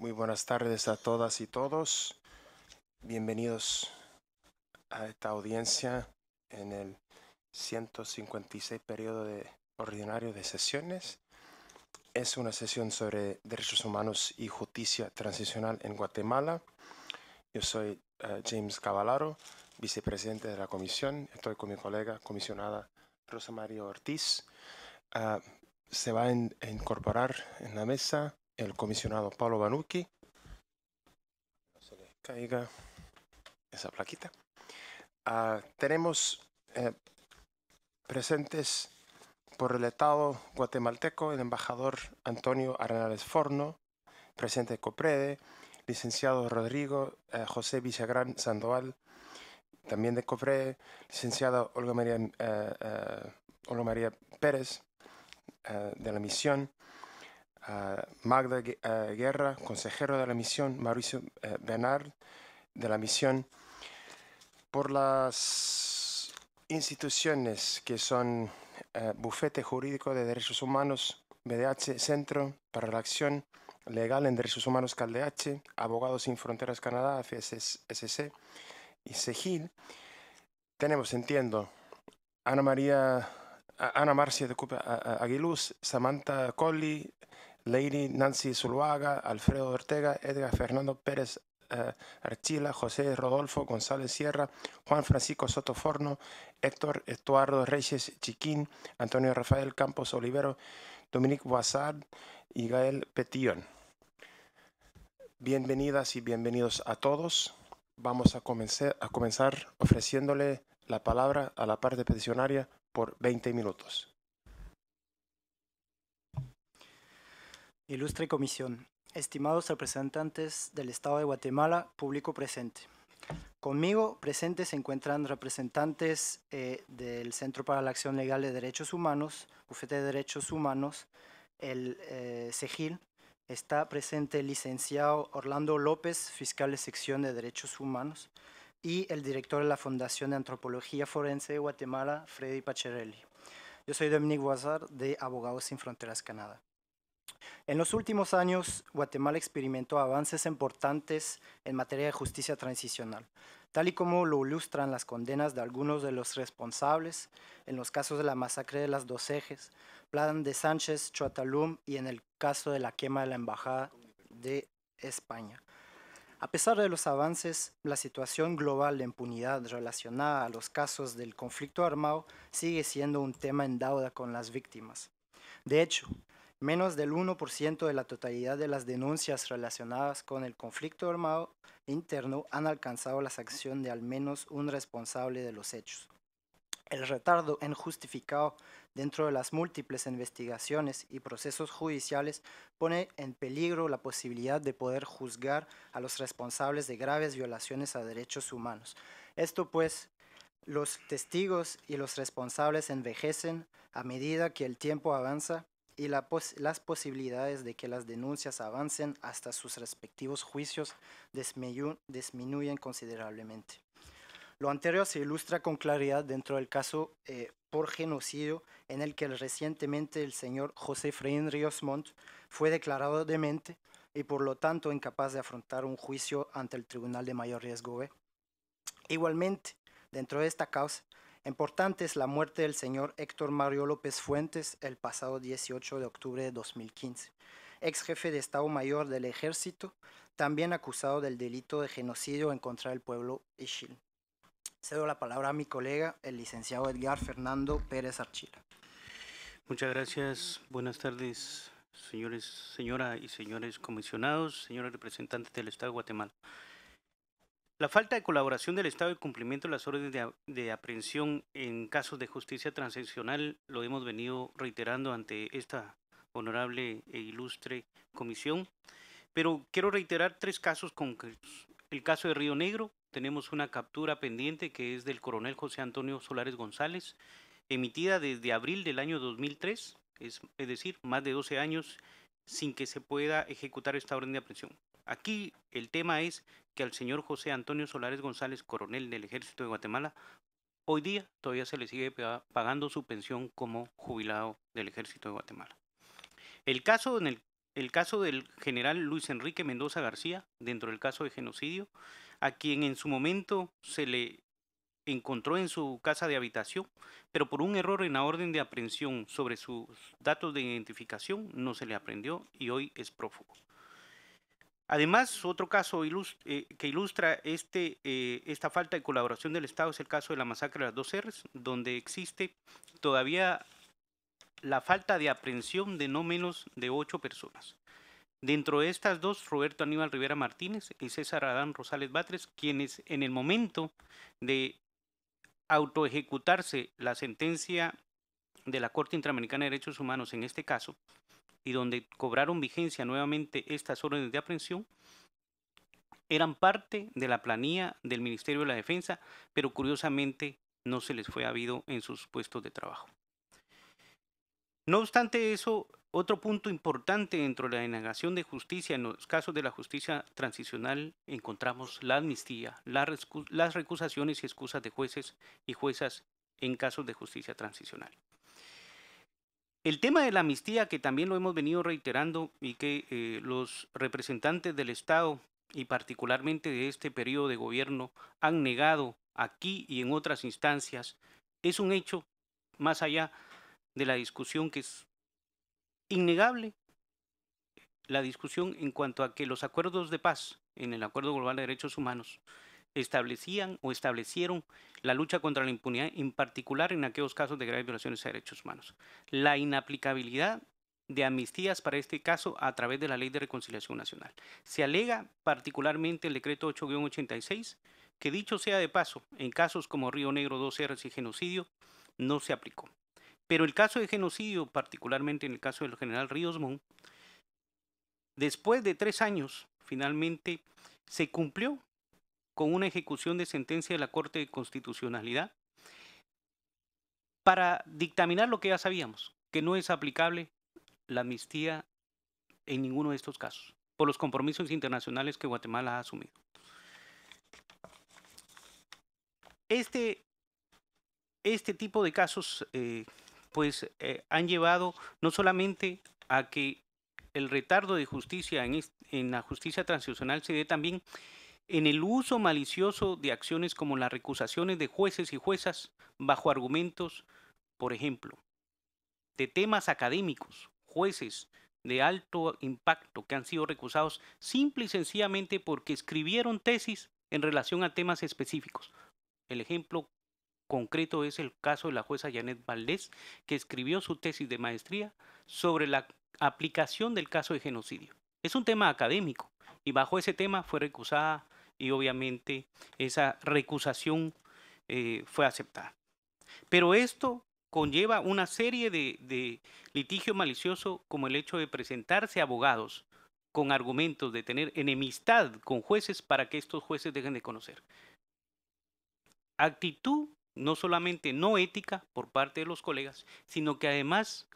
Muy buenas tardes a todas y todos. Bienvenidos a esta audiencia en el 156 periodo de, ordinario de sesiones. Es una sesión sobre derechos humanos y justicia transicional en Guatemala. Yo soy eh, James Cavalaro, vicepresidente de la comisión. Estoy con mi colega comisionada Rosa María Ortiz. Ah, se va a incorporar en la mesa el comisionado Pablo Banucci. No se caiga esa plaquita. Ah, tenemos eh, presentes por el Estado guatemalteco el embajador Antonio Arenales Forno, presente de COPREDE, licenciado Rodrigo eh, José Villagrán Sandoval, también de COPREDE, licenciada Olga María, eh, Olga María Pérez, de la misión, Magda Guerra, consejero de la misión, Mauricio eh, Bernard de la misión, por las instituciones que son eh, Bufete Jurídico de Derechos Humanos, BDH, Centro para la Acción Legal en Derechos Humanos CalDH, Abogados Sin Fronteras Canadá, FSC y SEGIL. Tenemos, entiendo, Ana María, Ana Marcia de Aguiluz, Samantha Colli, Lady Nancy Zuluaga, Alfredo Ortega, Edgar Fernando Pérez eh, Archila, José Rodolfo González Sierra, Juan Francisco Soto Forno, Héctor Estuardo Reyes Chiquín, Antonio Rafael Campos Olivero, Dominique Boazard y Gael Petillón. Bienvenidas y bienvenidos a todos. Vamos a, a comenzar ofreciéndole la palabra a la parte peticionaria por 20 minutos. Ilustre Comisión, estimados representantes del Estado de Guatemala, público presente. Conmigo presentes se encuentran representantes eh, del Centro para la Acción Legal de Derechos Humanos, Bufete de Derechos Humanos, el eh, CEGIL. Está presente el licenciado Orlando López, fiscal de sección de Derechos Humanos, y el director de la Fundación de Antropología Forense de Guatemala, Freddy Pacherelli. Yo soy Dominique Boazar de Abogados Sin Fronteras Canadá. En los últimos años, Guatemala experimentó avances importantes en materia de justicia transicional, tal y como lo ilustran las condenas de algunos de los responsables en los casos de la masacre de las dos ejes, plan de Sánchez, chuatalum y en el caso de la quema de la Embajada de España. A pesar de los avances, la situación global de impunidad relacionada a los casos del conflicto armado sigue siendo un tema en deuda con las víctimas. De hecho, menos del 1% de la totalidad de las denuncias relacionadas con el conflicto armado interno han alcanzado la sanción de al menos un responsable de los hechos. El retardo injustificado dentro de las múltiples investigaciones y procesos judiciales pone en peligro la posibilidad de poder juzgar a los responsables de graves violaciones a derechos humanos. Esto pues, los testigos y los responsables envejecen a medida que el tiempo avanza y las posibilidades de que las denuncias avancen hasta sus respectivos juicios disminuyen considerablemente. Lo anterior se ilustra con claridad dentro del caso eh, por genocidio en el que recientemente el señor José Freín Ríos Montt fue declarado demente y por lo tanto incapaz de afrontar un juicio ante el Tribunal de Mayor Riesgo B. Igualmente, dentro de esta causa, Importante es la muerte del señor Héctor Mario López Fuentes el pasado 18 de octubre de 2015, ex jefe de Estado Mayor del Ejército, también acusado del delito de genocidio en contra del pueblo Ishil. Cedo la palabra a mi colega, el licenciado Edgar Fernando Pérez Archila. Muchas gracias. Buenas tardes, señores, señora y señores comisionados, señores representantes del Estado de Guatemala. La falta de colaboración del Estado y cumplimiento de las órdenes de, aprehensión en casos de justicia transaccional lo hemos venido reiterando ante esta honorable e ilustre comisión. Pero quiero reiterar tres casos concretos. El caso de Río Negro, tenemos una captura pendiente que es del coronel José Antonio Solares González, emitida desde abril del año 2003, es decir, más de 12 años sin que se pueda ejecutar esta orden de aprehensión. Aquí el tema es que al señor José Antonio Solares González, coronel del Ejército de Guatemala, hoy día todavía se le sigue pagando su pensión como jubilado del Ejército de Guatemala. El caso, del general Luis Enrique Mendoza García, dentro del caso de genocidio, a quien en su momento se le encontró en su casa de habitación, pero por un error en la orden de aprehensión sobre sus datos de identificación no se le aprendió y hoy es prófugo. Además, otro caso eh, que ilustra este, eh, esta falta de colaboración del Estado es el caso de la masacre de las dos R's, donde existe todavía la falta de aprehensión de no menos de ocho personas. Dentro de estas dos, Roberto Aníbal Rivera Martínez y César Adán Rosales Batres, quienes en el momento de autoejecutarse la sentencia de la Corte Interamericana de Derechos Humanos en este caso, y donde cobraron vigencia nuevamente estas órdenes de aprehensión, eran parte de la planilla del Ministerio de la Defensa, pero curiosamente no se les fue habido en sus puestos de trabajo. No obstante eso, otro punto importante dentro de la denegación de justicia en los casos de la justicia transicional encontramos la amnistía, las recusaciones y excusas de jueces y juezas en casos de justicia transicional. El tema de la amnistía, que también lo hemos venido reiterando y que eh, los representantes del Estado y particularmente de este periodo de gobierno han negado aquí y en otras instancias, es un hecho más allá de la discusión que es innegable, la discusión en cuanto a que los acuerdos de paz en el Acuerdo Global de Derechos Humanos establecían o establecieron la lucha contra la impunidad, en particular en aquellos casos de graves violaciones a derechos humanos. La inaplicabilidad de amnistías para este caso a través de la Ley de Reconciliación Nacional. Se alega particularmente el decreto 8-86, que dicho sea de paso, en casos como Río Negro 2R y genocidio, no se aplicó. Pero el caso de genocidio, particularmente en el caso del general Ríos Montt, después de tres años, finalmente se cumplió con una ejecución de sentencia de la Corte de Constitucionalidad para dictaminar lo que ya sabíamos, que no es aplicable la amnistía en ninguno de estos casos, por los compromisos internacionales que Guatemala ha asumido. Este, este tipo de casos eh, pues, eh, han llevado no solamente a que el retardo de justicia en, en la justicia transicional se dé también en el uso malicioso de acciones como las recusaciones de jueces y juezas bajo argumentos, por ejemplo, de temas académicos, jueces de alto impacto que han sido recusados simple y sencillamente porque escribieron tesis en relación a temas específicos. El ejemplo concreto es el caso de la jueza Janet Valdés, que escribió su tesis de maestría sobre la aplicación del caso de genocidio. Es un tema académico y bajo ese tema fue recusada y obviamente esa recusación eh, fue aceptada. Pero esto conlleva una serie de, de litigio malicioso como el hecho de presentarse abogados con argumentos de tener enemistad con jueces para que estos jueces dejen de conocer. Actitud no solamente no ética por parte de los colegas, sino que además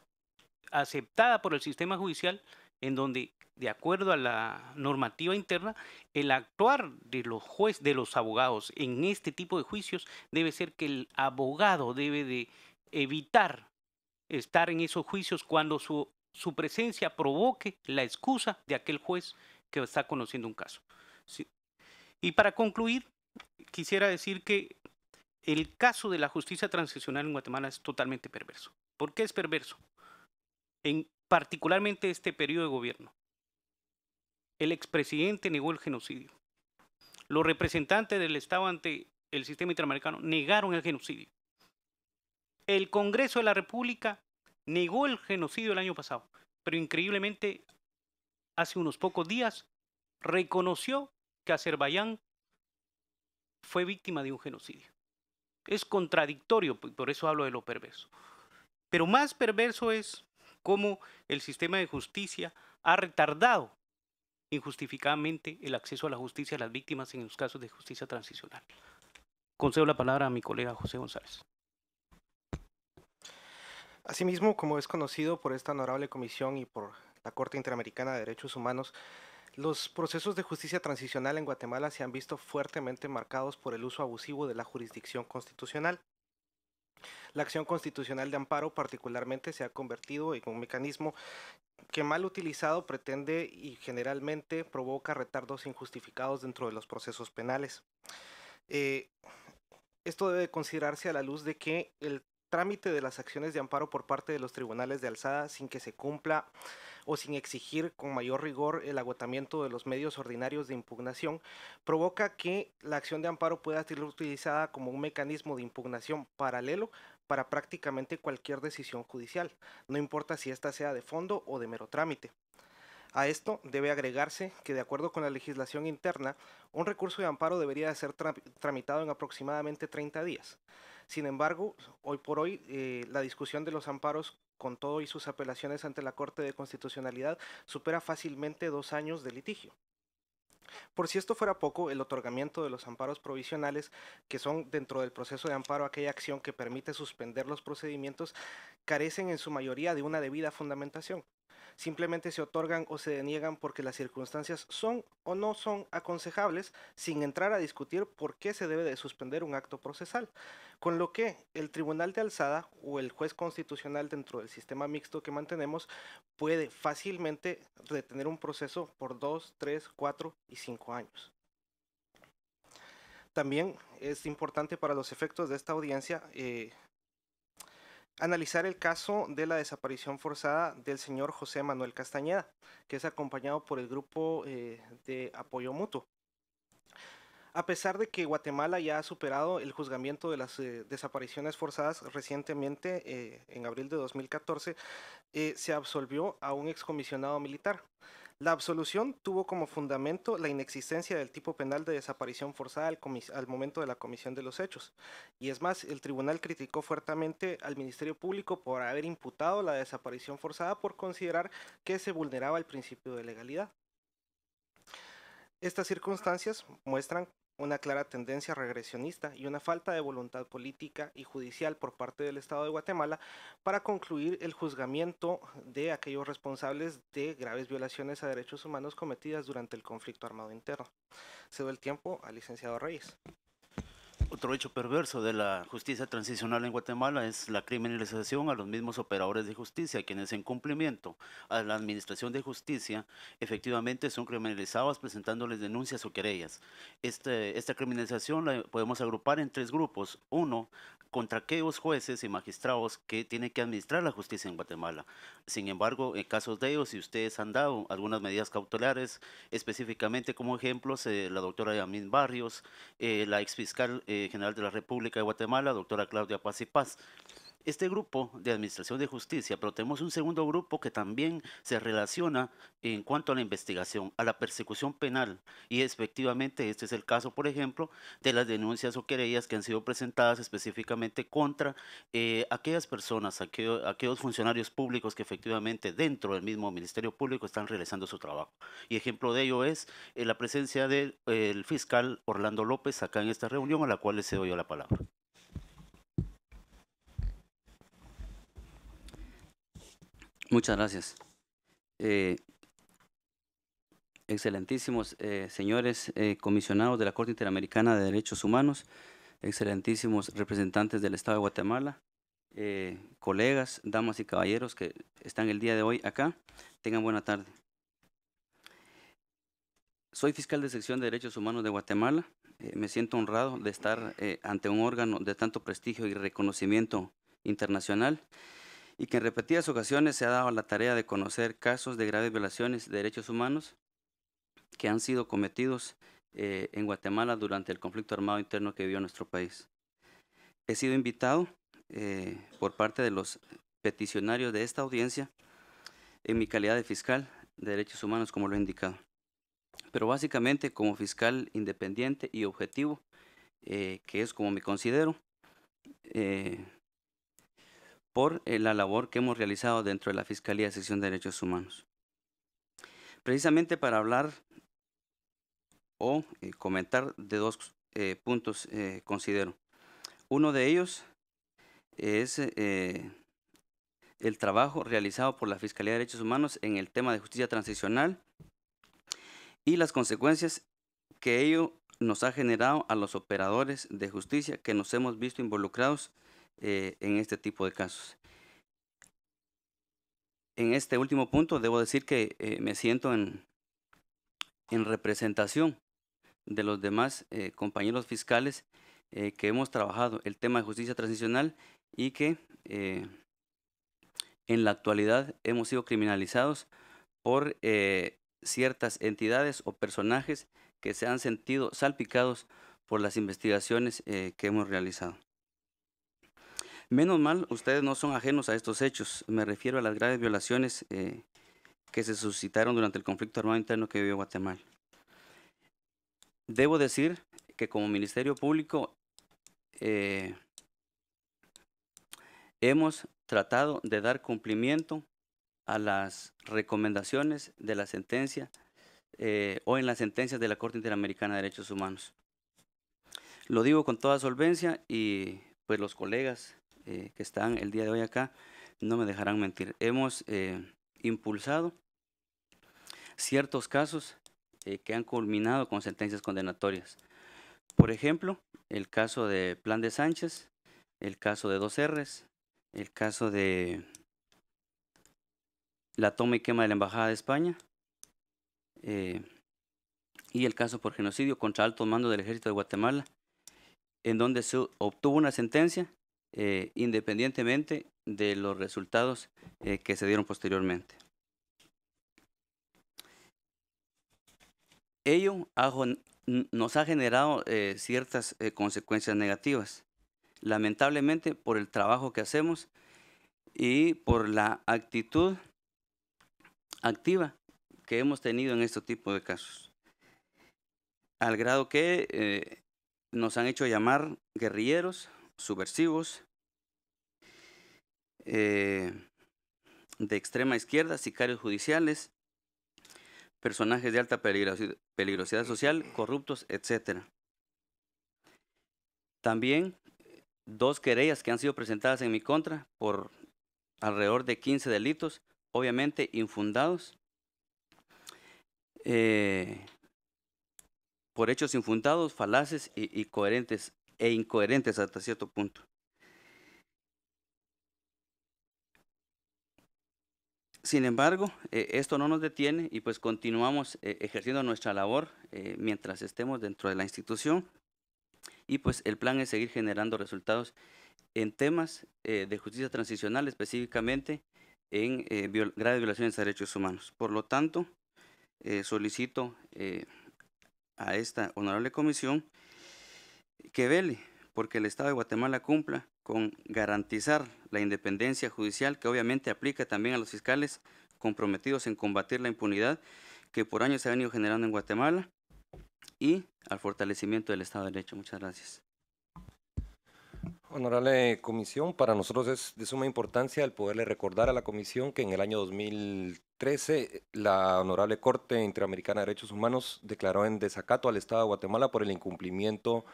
aceptada por el sistema judicial en donde, de acuerdo a la normativa interna, el actuar de los jueces, de los abogados en este tipo de juicios debe ser que el abogado debe de evitar estar en esos juicios cuando su, su presencia provoque la excusa de aquel juez que está conociendo un caso. Y para concluir, quisiera decir que el caso de la justicia transicional en Guatemala es totalmente perverso. ¿Por qué es perverso? En, particularmente este periodo de gobierno. El expresidente negó el genocidio. Los representantes del Estado ante el sistema interamericano negaron el genocidio. El Congreso de la República negó el genocidio el año pasado, pero increíblemente hace unos pocos días reconoció que Azerbaiyán fue víctima de un genocidio. Es contradictorio, pues, por eso hablo de lo perverso. Pero más perverso es cómo el sistema de justicia ha retardado injustificadamente el acceso a la justicia a las víctimas en los casos de justicia transicional. Concedo la palabra a mi colega José González. Asimismo, como es conocido por esta honorable comisión y por la Corte Interamericana de Derechos Humanos, los procesos de justicia transicional en Guatemala se han visto fuertemente marcados por el uso abusivo de la jurisdicción constitucional. La acción constitucional de amparo particularmente se ha convertido en un mecanismo que mal utilizado pretende y generalmente provoca retardos injustificados dentro de los procesos penales. Eh, esto debe considerarse a la luz de que el trámite de las acciones de amparo por parte de los tribunales de alzada sin que se cumpla o sin exigir con mayor rigor el agotamiento de los medios ordinarios de impugnación, provoca que la acción de amparo pueda ser utilizada como un mecanismo de impugnación paralelo para prácticamente cualquier decisión judicial, no importa si ésta sea de fondo o de mero trámite. A esto debe agregarse que, de acuerdo con la legislación interna, un recurso de amparo debería ser tramitado en aproximadamente 30 días. Sin embargo, hoy por hoy eh, la discusión de los amparos con todo y sus apelaciones ante la Corte de Constitucionalidad, supera fácilmente dos años de litigio. Por si esto fuera poco, el otorgamiento de los amparos provisionales, que son dentro del proceso de amparo aquella acción que permite suspender los procedimientos, carecen en su mayoría de una debida fundamentación simplemente se otorgan o se deniegan porque las circunstancias son o no son aconsejables sin entrar a discutir por qué se debe de suspender un acto procesal. Con lo que el Tribunal de Alzada o el juez constitucional dentro del sistema mixto que mantenemos puede fácilmente detener un proceso por dos, tres, cuatro y cinco años. También es importante para los efectos de esta audiencia eh, analizar el caso de la desaparición forzada del señor José Manuel Castañeda, que es acompañado por el grupo eh, de apoyo mutuo. A pesar de que Guatemala ya ha superado el juzgamiento de las eh, desapariciones forzadas recientemente, eh, en abril de 2014, se absolvió a un excomisionado militar. La absolución tuvo como fundamento la inexistencia del tipo penal de desaparición forzada al, momento de la comisión de los hechos. Y es más, el tribunal criticó fuertemente al Ministerio Público por haber imputado la desaparición forzada por considerar que se vulneraba el principio de legalidad. Estas circunstancias muestran una clara tendencia regresionista y una falta de voluntad política y judicial por parte del Estado de Guatemala para concluir el juzgamiento de aquellos responsables de graves violaciones a derechos humanos cometidas durante el conflicto armado interno. Cedo el tiempo al licenciado Reyes. Otro hecho perverso de la justicia transicional en Guatemala es la criminalización a los mismos operadores de justicia, quienes en cumplimiento a la Administración de Justicia efectivamente son criminalizados presentándoles denuncias o querellas. Este, esta criminalización la podemos agrupar en tres grupos. Uno, contra aquellos jueces y magistrados que tienen que administrar la justicia en Guatemala. Sin embargo, en casos de ellos, si ustedes han dado algunas medidas cautelares, específicamente como ejemplos, la doctora Yamín Barrios, eh, la exfiscal... Eh, General de la República de Guatemala, doctora Claudia Paz y Paz. Este grupo de Administración de Justicia, pero tenemos un segundo grupo que también se relaciona en cuanto a la investigación, a la persecución penal. Y efectivamente, este es el caso, por ejemplo, de las denuncias o querellas que han sido presentadas específicamente contra eh, aquellas personas, aquellos funcionarios públicos que efectivamente dentro del mismo Ministerio Público están realizando su trabajo. Y ejemplo de ello es eh, la presencia del fiscal Orlando López acá en esta reunión, a la cual le cedo yo la palabra. Muchas gracias. Eh, excelentísimos eh, señores eh, comisionados de la Corte Interamericana de Derechos Humanos, excelentísimos representantes del Estado de Guatemala, colegas, damas y caballeros que están el día de hoy acá, tengan buena tarde. Soy fiscal de sección de Derechos Humanos de Guatemala. me siento honrado de estar ante un órgano de tanto prestigio y reconocimiento internacional y que en repetidas ocasiones se ha dado la tarea de conocer casos de graves violaciones de derechos humanos que han sido cometidos eh, en Guatemala durante el conflicto armado interno que vivió nuestro país. He sido invitado eh, por parte de los peticionarios de esta audiencia en mi calidad de fiscal de derechos humanos, como lo he indicado. Pero básicamente como fiscal independiente y objetivo, eh, que es como me considero, por eh, la labor que hemos realizado dentro de la Fiscalía de Sección de Derechos Humanos. Precisamente para hablar o eh, comentar de dos eh, puntos considero. Uno de ellos es el trabajo realizado por la Fiscalía de Derechos Humanos en el tema de justicia transicional y las consecuencias que ello nos ha generado a los operadores de justicia que nos hemos visto involucrados eh, en este tipo de casos. En este último punto, debo decir que eh, me siento en, en, representación de los demás eh, compañeros fiscales que hemos trabajado el tema de justicia transicional y que en la actualidad hemos sido criminalizados por ciertas entidades o personajes que se han sentido salpicados por las investigaciones que hemos realizado. Menos mal, ustedes no son ajenos a estos hechos. Me refiero a las graves violaciones eh, que se suscitaron durante el conflicto armado interno que vivió Guatemala. Debo decir que como Ministerio Público eh, hemos tratado de dar cumplimiento a las recomendaciones de la sentencia eh, o en las sentencias de la Corte Interamericana de Derechos Humanos. Lo digo con toda solvencia y pues los colegas eh, que están el día de hoy acá no me dejarán mentir. Hemos eh, impulsado ciertos casos eh, que han culminado con sentencias condenatorias. Por ejemplo, el caso de Plan de Sánchez, el caso de Dos R's, el caso de la toma y quema de la Embajada de España y el caso por genocidio contra alto mando del ejército de Guatemala, en donde se obtuvo una sentencia eh, independientemente de los resultados eh, que se dieron posteriormente. Ello nos ha generado eh, ciertas consecuencias negativas, lamentablemente por el trabajo que hacemos y por la actitud activa que hemos tenido en este tipo de casos, al grado que nos han hecho llamar guerrilleros, subversivos eh, de extrema izquierda, sicarios judiciales, personajes de alta peligrosidad, social, corruptos, etc. También dos querellas que han sido presentadas en mi contra por alrededor de 15 delitos, obviamente infundados, eh, por hechos infundados, falaces y coherentes e incoherentes hasta cierto punto. Sin embargo, eh, esto no nos detiene y pues continuamos eh, ejerciendo nuestra labor eh, mientras estemos dentro de la institución y pues el plan es seguir generando resultados en temas de justicia transicional, específicamente en graves violaciones a derechos humanos. Por lo tanto, solicito a esta honorable comisión que vele porque el Estado de Guatemala cumpla con garantizar la independencia judicial, que obviamente aplica también a los fiscales comprometidos en combatir la impunidad que por años se ha venido generando en Guatemala, y al fortalecimiento del Estado de Derecho. Muchas gracias. Honorable Comisión, para nosotros es de suma importancia el poderle recordar a la Comisión que en el año 2013 la Honorable Corte Interamericana de Derechos Humanos declaró en desacato al Estado de Guatemala por el incumplimiento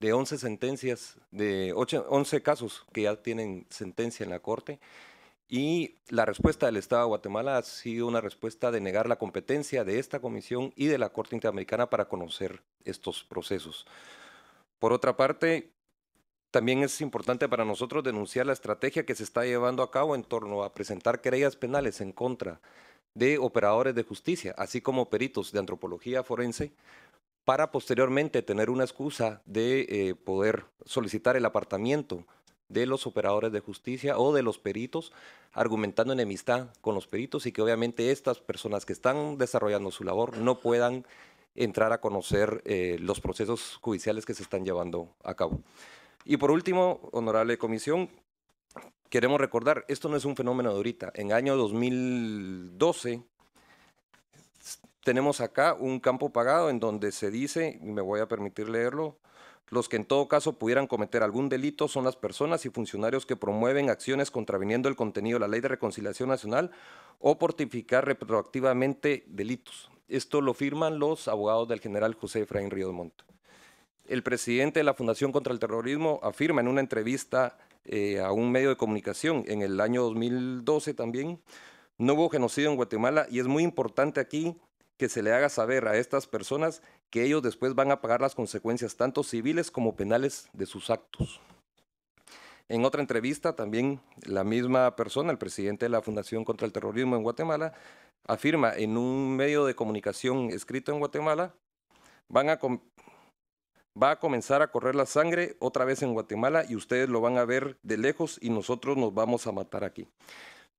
de 11 sentencias, de 8, 11 casos que ya tienen sentencia en la Corte. Y la respuesta del Estado de Guatemala ha sido una respuesta de negar la competencia de esta comisión y de la Corte Interamericana para conocer estos procesos. Por otra parte, también es importante para nosotros denunciar la estrategia que se está llevando a cabo en torno a presentar querellas penales en contra de operadores de justicia, así como peritos de antropología forense, para posteriormente tener una excusa de eh, poder solicitar el apartamiento de los operadores de justicia o de los peritos, argumentando enemistad con los peritos y que obviamente estas personas que están desarrollando su labor no puedan entrar a conocer eh, los procesos judiciales que se están llevando a cabo. Y por último, honorable comisión, queremos recordar, esto no es un fenómeno de ahorita. En año 2012 tenemos acá un campo pagado en donde se dice, y me voy a permitir leerlo, los que en todo caso pudieran cometer algún delito son las personas y funcionarios que promueven acciones contraviniendo el contenido de la Ley de Reconciliación Nacional o portificar retroactivamente delitos. Esto lo firman los abogados del general José Efraín Río de Monto. El presidente de la Fundación contra el Terrorismo afirma en una entrevista eh, a un medio de comunicación en el año 2012 también, no hubo genocidio en Guatemala y es muy importante aquí que se le haga saber a estas personas que ellos después van a pagar las consecuencias tanto civiles como penales de sus actos. En otra entrevista también la misma persona, el presidente de la Fundación contra el Terrorismo en Guatemala, afirma en un medio de comunicación escrito en Guatemala, van a va a comenzar a correr la sangre otra vez en Guatemala y ustedes lo van a ver de lejos y nosotros nos vamos a matar aquí.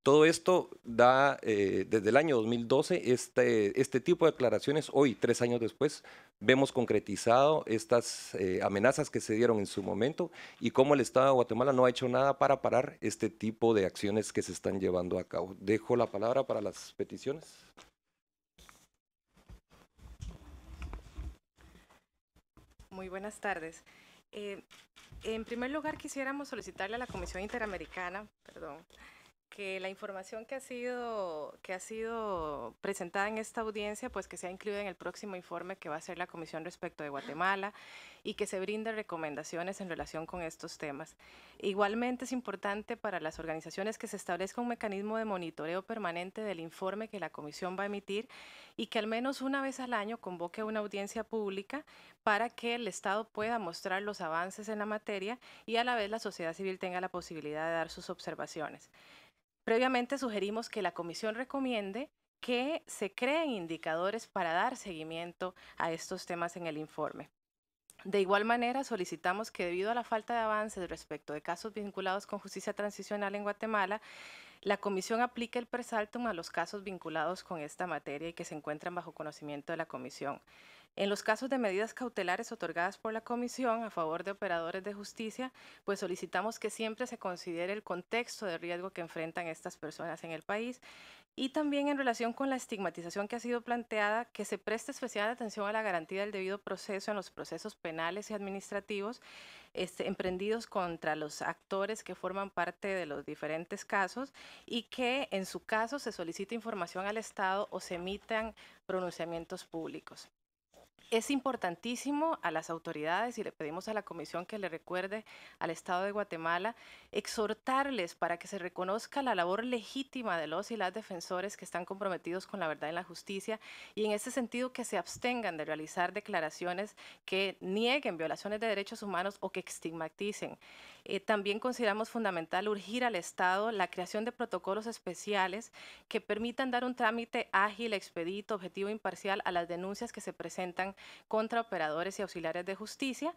Todo esto da, eh, desde el año 2012, este, este tipo de aclaraciones. hoy, tres años después, vemos concretizado estas eh, amenazas que se dieron en su momento y cómo el Estado de Guatemala no ha hecho nada para parar este tipo de acciones que se están llevando a cabo. Dejo la palabra para las peticiones. Muy buenas tardes. Eh, en primer lugar, quisiéramos solicitarle a la Comisión Interamericana, perdón, que la información que ha sido presentada en esta audiencia pues que sea incluida en el próximo informe que va a hacer la comisión respecto de Guatemala y que se brinden recomendaciones en relación con estos temas. Igualmente es importante para las organizaciones que se establezca un mecanismo de monitoreo permanente del informe que la comisión va a emitir y que al menos una vez al año convoque una audiencia pública para que el Estado pueda mostrar los avances en la materia y a la vez la sociedad civil tenga la posibilidad de dar sus observaciones. Previamente sugerimos que la comisión recomiende que se creen indicadores para dar seguimiento a estos temas en el informe. De igual manera, solicitamos que debido a la falta de avances respecto de casos vinculados con justicia transicional en Guatemala, la comisión aplique el presaltum a los casos vinculados con esta materia y que se encuentran bajo conocimiento de la comisión. En los casos de medidas cautelares otorgadas por la Comisión a favor de operadores de justicia, pues solicitamos que siempre se considere el contexto de riesgo que enfrentan estas personas en el país y también en relación con la estigmatización que ha sido planteada, que se preste especial atención a la garantía del debido proceso en los procesos penales y administrativos este, emprendidos contra los actores que forman parte de los diferentes casos y que en su caso se solicite información al Estado o se emitan pronunciamientos públicos. Es importantísimo a las autoridades y le pedimos a la comisión que le recuerde al Estado de Guatemala exhortarles para que se reconozca la labor legítima de los y las defensores que están comprometidos con la verdad y la justicia y en ese sentido que se abstengan de realizar declaraciones que nieguen violaciones de derechos humanos o que estigmaticen. Eh, también consideramos fundamental urgir al Estado la creación de protocolos especiales que permitan dar un trámite ágil, expedito, objetivo, e imparcial a las denuncias que se presentan contra operadores y auxiliares de justicia.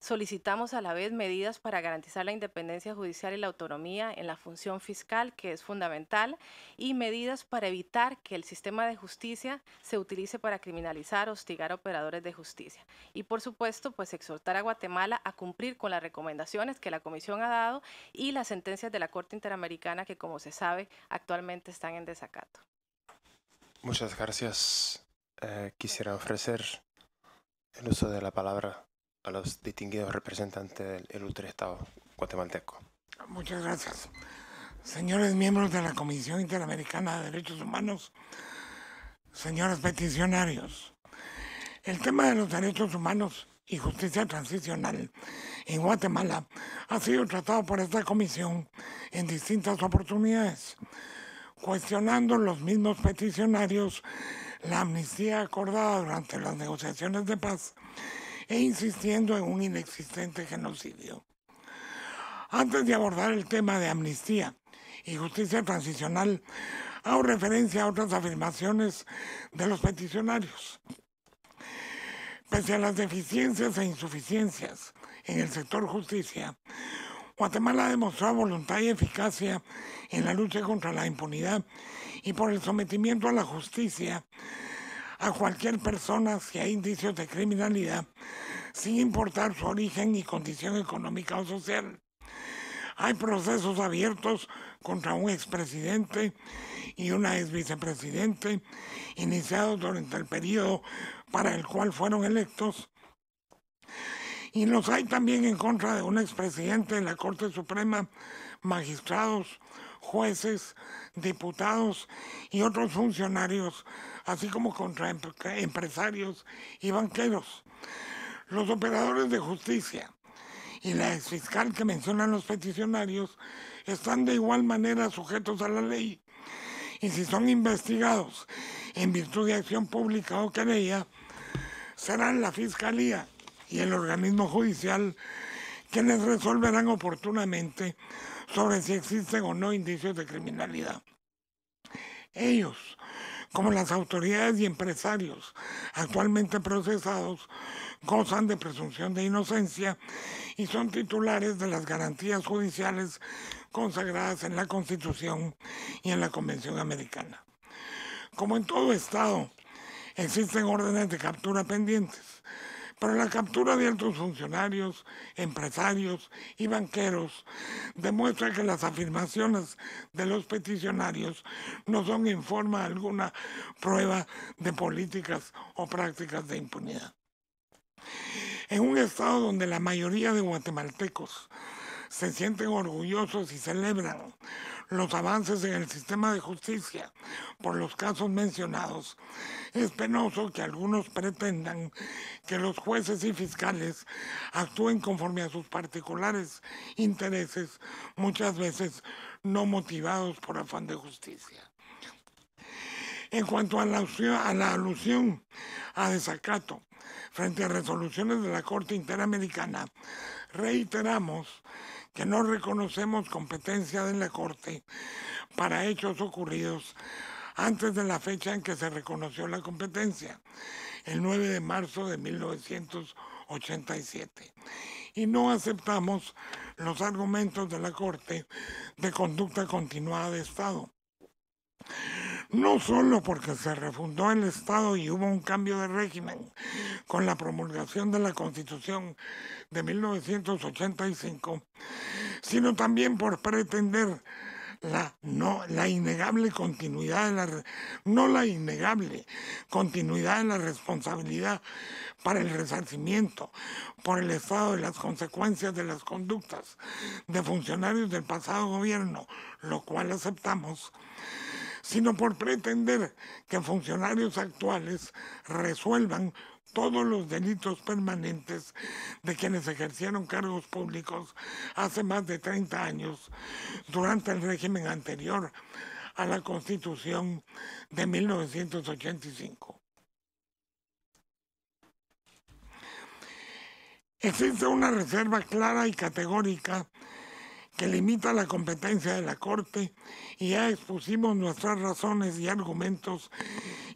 Solicitamos a la vez medidas para garantizar la independencia judicial y la autonomía en la función fiscal, que es fundamental, y medidas para evitar que el sistema de justicia se utilice para criminalizar, o hostigar a operadores de justicia. Y por supuesto, pues exhortar a Guatemala a cumplir con las recomendaciones que la Comisión ha dado y las sentencias de la Corte Interamericana que, como se sabe, actualmente están en desacato. Muchas gracias. Eh, quisiera ofrecer el uso de la palabra a los distinguidos representantes del Ultraestado guatemalteco. Muchas gracias. Señores miembros de la Comisión Interamericana de Derechos Humanos, señores peticionarios, el tema de los derechos humanos y justicia transicional en Guatemala ha sido tratado por esta comisión en distintas oportunidades, cuestionando los mismos peticionarios la amnistía acordada durante las negociaciones de paz e insistiendo en un inexistente genocidio. Antes de abordar el tema de amnistía y justicia transicional, hago referencia a otras afirmaciones de los peticionarios. Pese a las deficiencias e insuficiencias en el sector justicia, Guatemala ha demostrado voluntad y eficacia en la lucha contra la impunidad y por el sometimiento a la justicia a cualquier persona si hay indicios de criminalidad, sin importar su origen y condición económica o social. Hay procesos abiertos contra un expresidente y una exvicepresidente iniciados durante el periodo para el cual fueron electos. Y los hay también en contra de un expresidente de la Corte Suprema, magistrados, jueces, diputados y otros funcionarios, así como contra empresarios y banqueros. Los operadores de justicia y la fiscal que mencionan los peticionarios están de igual manera sujetos a la ley y si son investigados en virtud de acción pública o querella, serán la Fiscalía y el organismo judicial quienes resolverán oportunamente sobre si existen o no indicios de criminalidad. Ellos, como las autoridades y empresarios actualmente procesados, gozan de presunción de inocencia y son titulares de las garantías judiciales consagradas en la Constitución y en la Convención Americana. Como en todo Estado, existen órdenes de captura pendientes pero la captura de altos funcionarios, empresarios y banqueros demuestra que las afirmaciones de los peticionarios no son en forma alguna prueba de políticas o prácticas de impunidad. En un estado donde la mayoría de guatemaltecos se sienten orgullosos y celebran los avances en el sistema de justicia por los casos mencionados, es penoso que algunos pretendan que los jueces y fiscales actúen conforme a sus particulares intereses, muchas veces no motivados por afán de justicia. En cuanto a la, a la alusión a desacato frente a resoluciones de la Corte Interamericana, reiteramos que no reconocemos competencia de la Corte para hechos ocurridos antes de la fecha en que se reconoció la competencia, el 9 de marzo de 1987. Y no aceptamos los argumentos de la Corte de conducta continuada de Estado no solo porque se refundó el Estado y hubo un cambio de régimen con la promulgación de la Constitución de 1985, sino también por pretender la, la innegable continuidad de la no la innegable continuidad de la responsabilidad para el resarcimiento por el estado de las consecuencias de las conductas de funcionarios del pasado gobierno, lo cual aceptamos, sino por pretender que funcionarios actuales resuelvan todos los delitos permanentes de quienes ejercieron cargos públicos hace más de 30 años durante el régimen anterior a la Constitución de 1985. Existe una reserva clara y categórica que limita la competencia de la Corte y ya expusimos nuestras razones y argumentos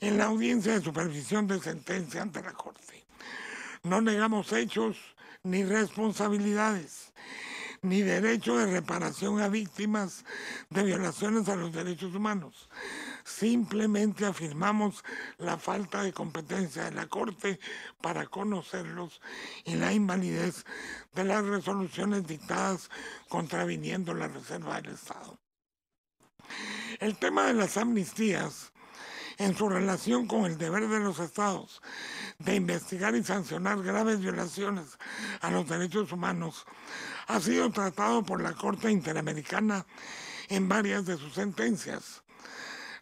en la audiencia de supervisión de sentencia ante la Corte. No negamos hechos ni responsabilidades ni derecho de reparación a víctimas de violaciones a los derechos humanos simplemente afirmamos la falta de competencia de la Corte para conocerlos y la invalidez de las resoluciones dictadas contraviniendo la Reserva del Estado. El tema de las amnistías en su relación con el deber de los estados de investigar y sancionar graves violaciones a los derechos humanos, ha sido tratado por la Corte Interamericana en varias de sus sentencias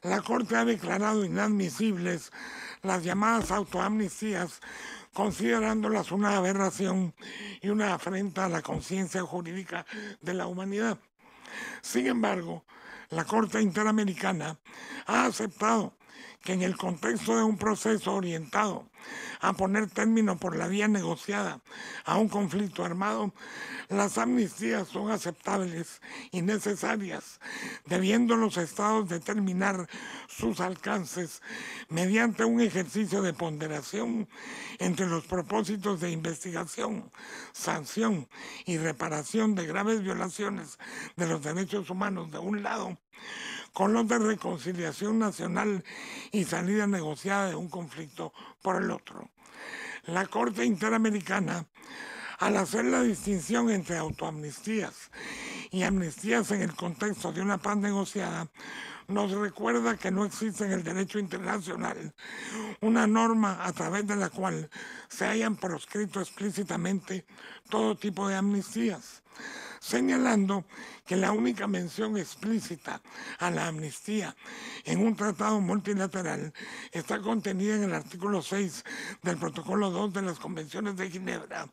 la Corte ha declarado inadmisibles las llamadas autoamnistías, considerándolas una aberración y una afrenta a la conciencia jurídica de la humanidad. Sin embargo, la Corte Interamericana ha aceptado que en el contexto de un proceso orientado a poner término por la vía negociada a un conflicto armado, las amnistías son aceptables y necesarias, debiendo los estados determinar sus alcances mediante un ejercicio de ponderación entre los propósitos de investigación, sanción y reparación de graves violaciones de los derechos humanos de un lado con los de reconciliación nacional y salida negociada de un conflicto por el otro. La Corte Interamericana, al hacer la distinción entre autoamnistías y amnistías en el contexto de una paz negociada, nos recuerda que no existe en el derecho internacional una norma a través de la cual se hayan proscrito explícitamente todo tipo de amnistías, señalando que la única mención explícita a la amnistía en un tratado multilateral está contenida en el artículo 6 del protocolo 2 de las convenciones de Ginebra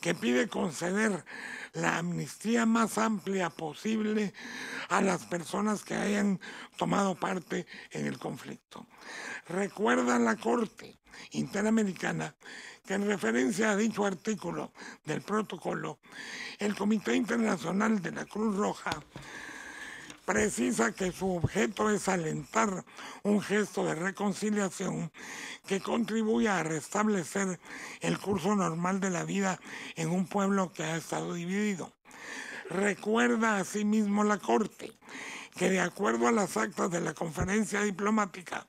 que pide conceder la amnistía más amplia posible a las personas que hayan tomado parte en el conflicto. Recuerda la Corte Interamericana que en referencia a dicho artículo del protocolo, el Comité Internacional de la Cruz Roja precisa que su objeto es alentar un gesto de reconciliación que contribuya a restablecer el curso normal de la vida en un pueblo que ha estado dividido. Recuerda asimismo la Corte que de acuerdo a las actas de la conferencia diplomática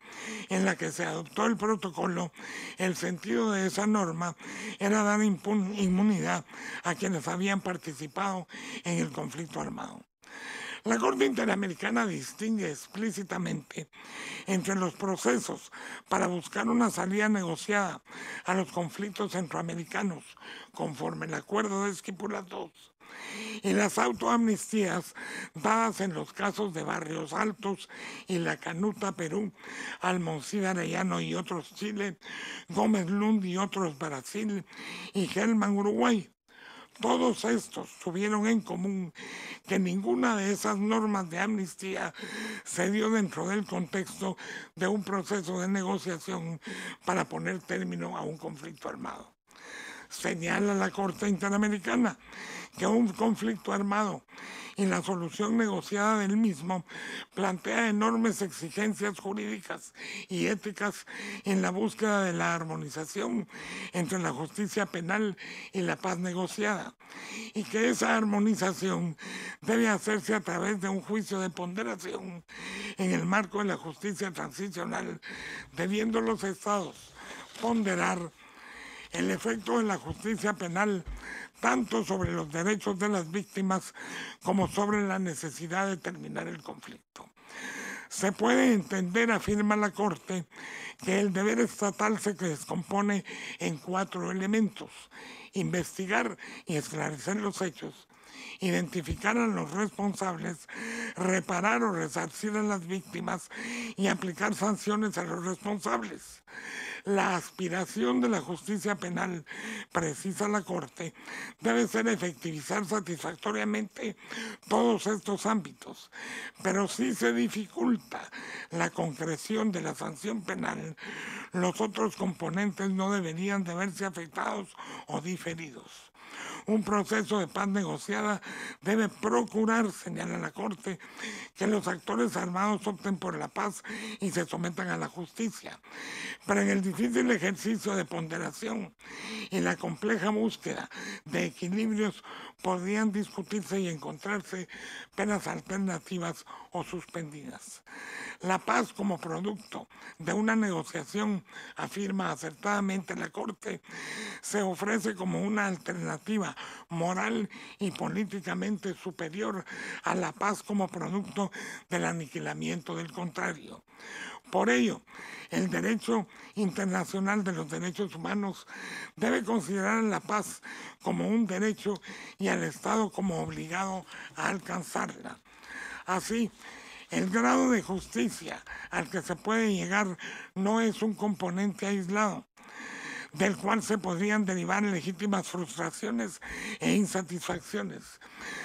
en la que se adoptó el protocolo, el sentido de esa norma era dar inmunidad a quienes habían participado en el conflicto armado. La Corte Interamericana distingue explícitamente entre los procesos para buscar una salida negociada a los conflictos centroamericanos conforme el acuerdo de Esquipulas II y las autoamnistías dadas en los casos de Barrios Altos y La Canuta, Perú, Almoncida Arellano y otros Chile, Gómez Lund y otros Brasil y Gelman Uruguay. Todos estos tuvieron en común que ninguna de esas normas de amnistía se dio dentro del contexto de un proceso de negociación para poner término a un conflicto armado señala la Corte Interamericana que un conflicto armado y la solución negociada del mismo plantea enormes exigencias jurídicas y éticas en la búsqueda de la armonización entre la justicia penal y la paz negociada, y que esa armonización debe hacerse a través de un juicio de ponderación en el marco de la justicia transicional, debiendo los estados ponderar el efecto de la justicia penal tanto sobre los derechos de las víctimas como sobre la necesidad de terminar el conflicto. Se puede entender, afirma la Corte, que el deber estatal se descompone en cuatro elementos. Investigar y esclarecer los hechos, identificar a los responsables, reparar o resarcir a las víctimas y aplicar sanciones a los responsables. La aspiración de la justicia penal, precisa la Corte, debe ser efectivizar satisfactoriamente todos estos ámbitos, pero si se dificulta la concreción de la sanción penal, los otros componentes no deberían de verse afectados o diferidos un proceso de paz negociada debe procurar, señala la Corte, que los actores armados opten por la paz y se sometan a la justicia. Pero en el difícil ejercicio de ponderación y la compleja búsqueda de equilibrios podrían discutirse y encontrarse penas alternativas o suspendidas. La paz como producto de una negociación, afirma acertadamente la Corte, se ofrece como una alternativa moral y políticamente superior a la paz como producto del aniquilamiento del contrario. Por ello, el derecho internacional de los derechos humanos debe considerar la paz como un derecho y al Estado como obligado a alcanzarla. Así, el grado de justicia al que se puede llegar no es un componente aislado, del cual se podrían derivar legítimas frustraciones e insatisfacciones,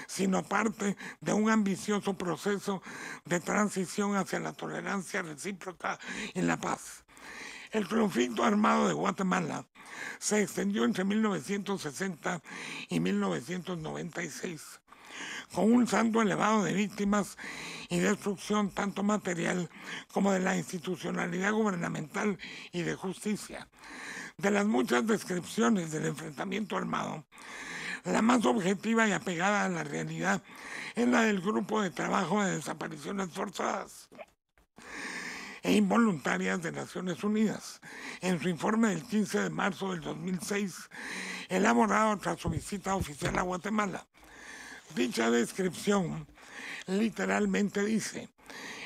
sino parte de un ambicioso proceso de transición hacia la tolerancia recíproca y la paz. El conflicto armado de Guatemala se extendió entre 1960 y 1996, con un saldo elevado de víctimas y destrucción tanto material como de la institucionalidad gubernamental y de justicia. De las muchas descripciones del enfrentamiento armado, la más objetiva y apegada a la realidad es la del grupo de trabajo de desapariciones forzadas e involuntarias de Naciones Unidas. En su informe del 15 de marzo del 2006, elaborado tras su visita oficial a Guatemala, dicha descripción literalmente dice,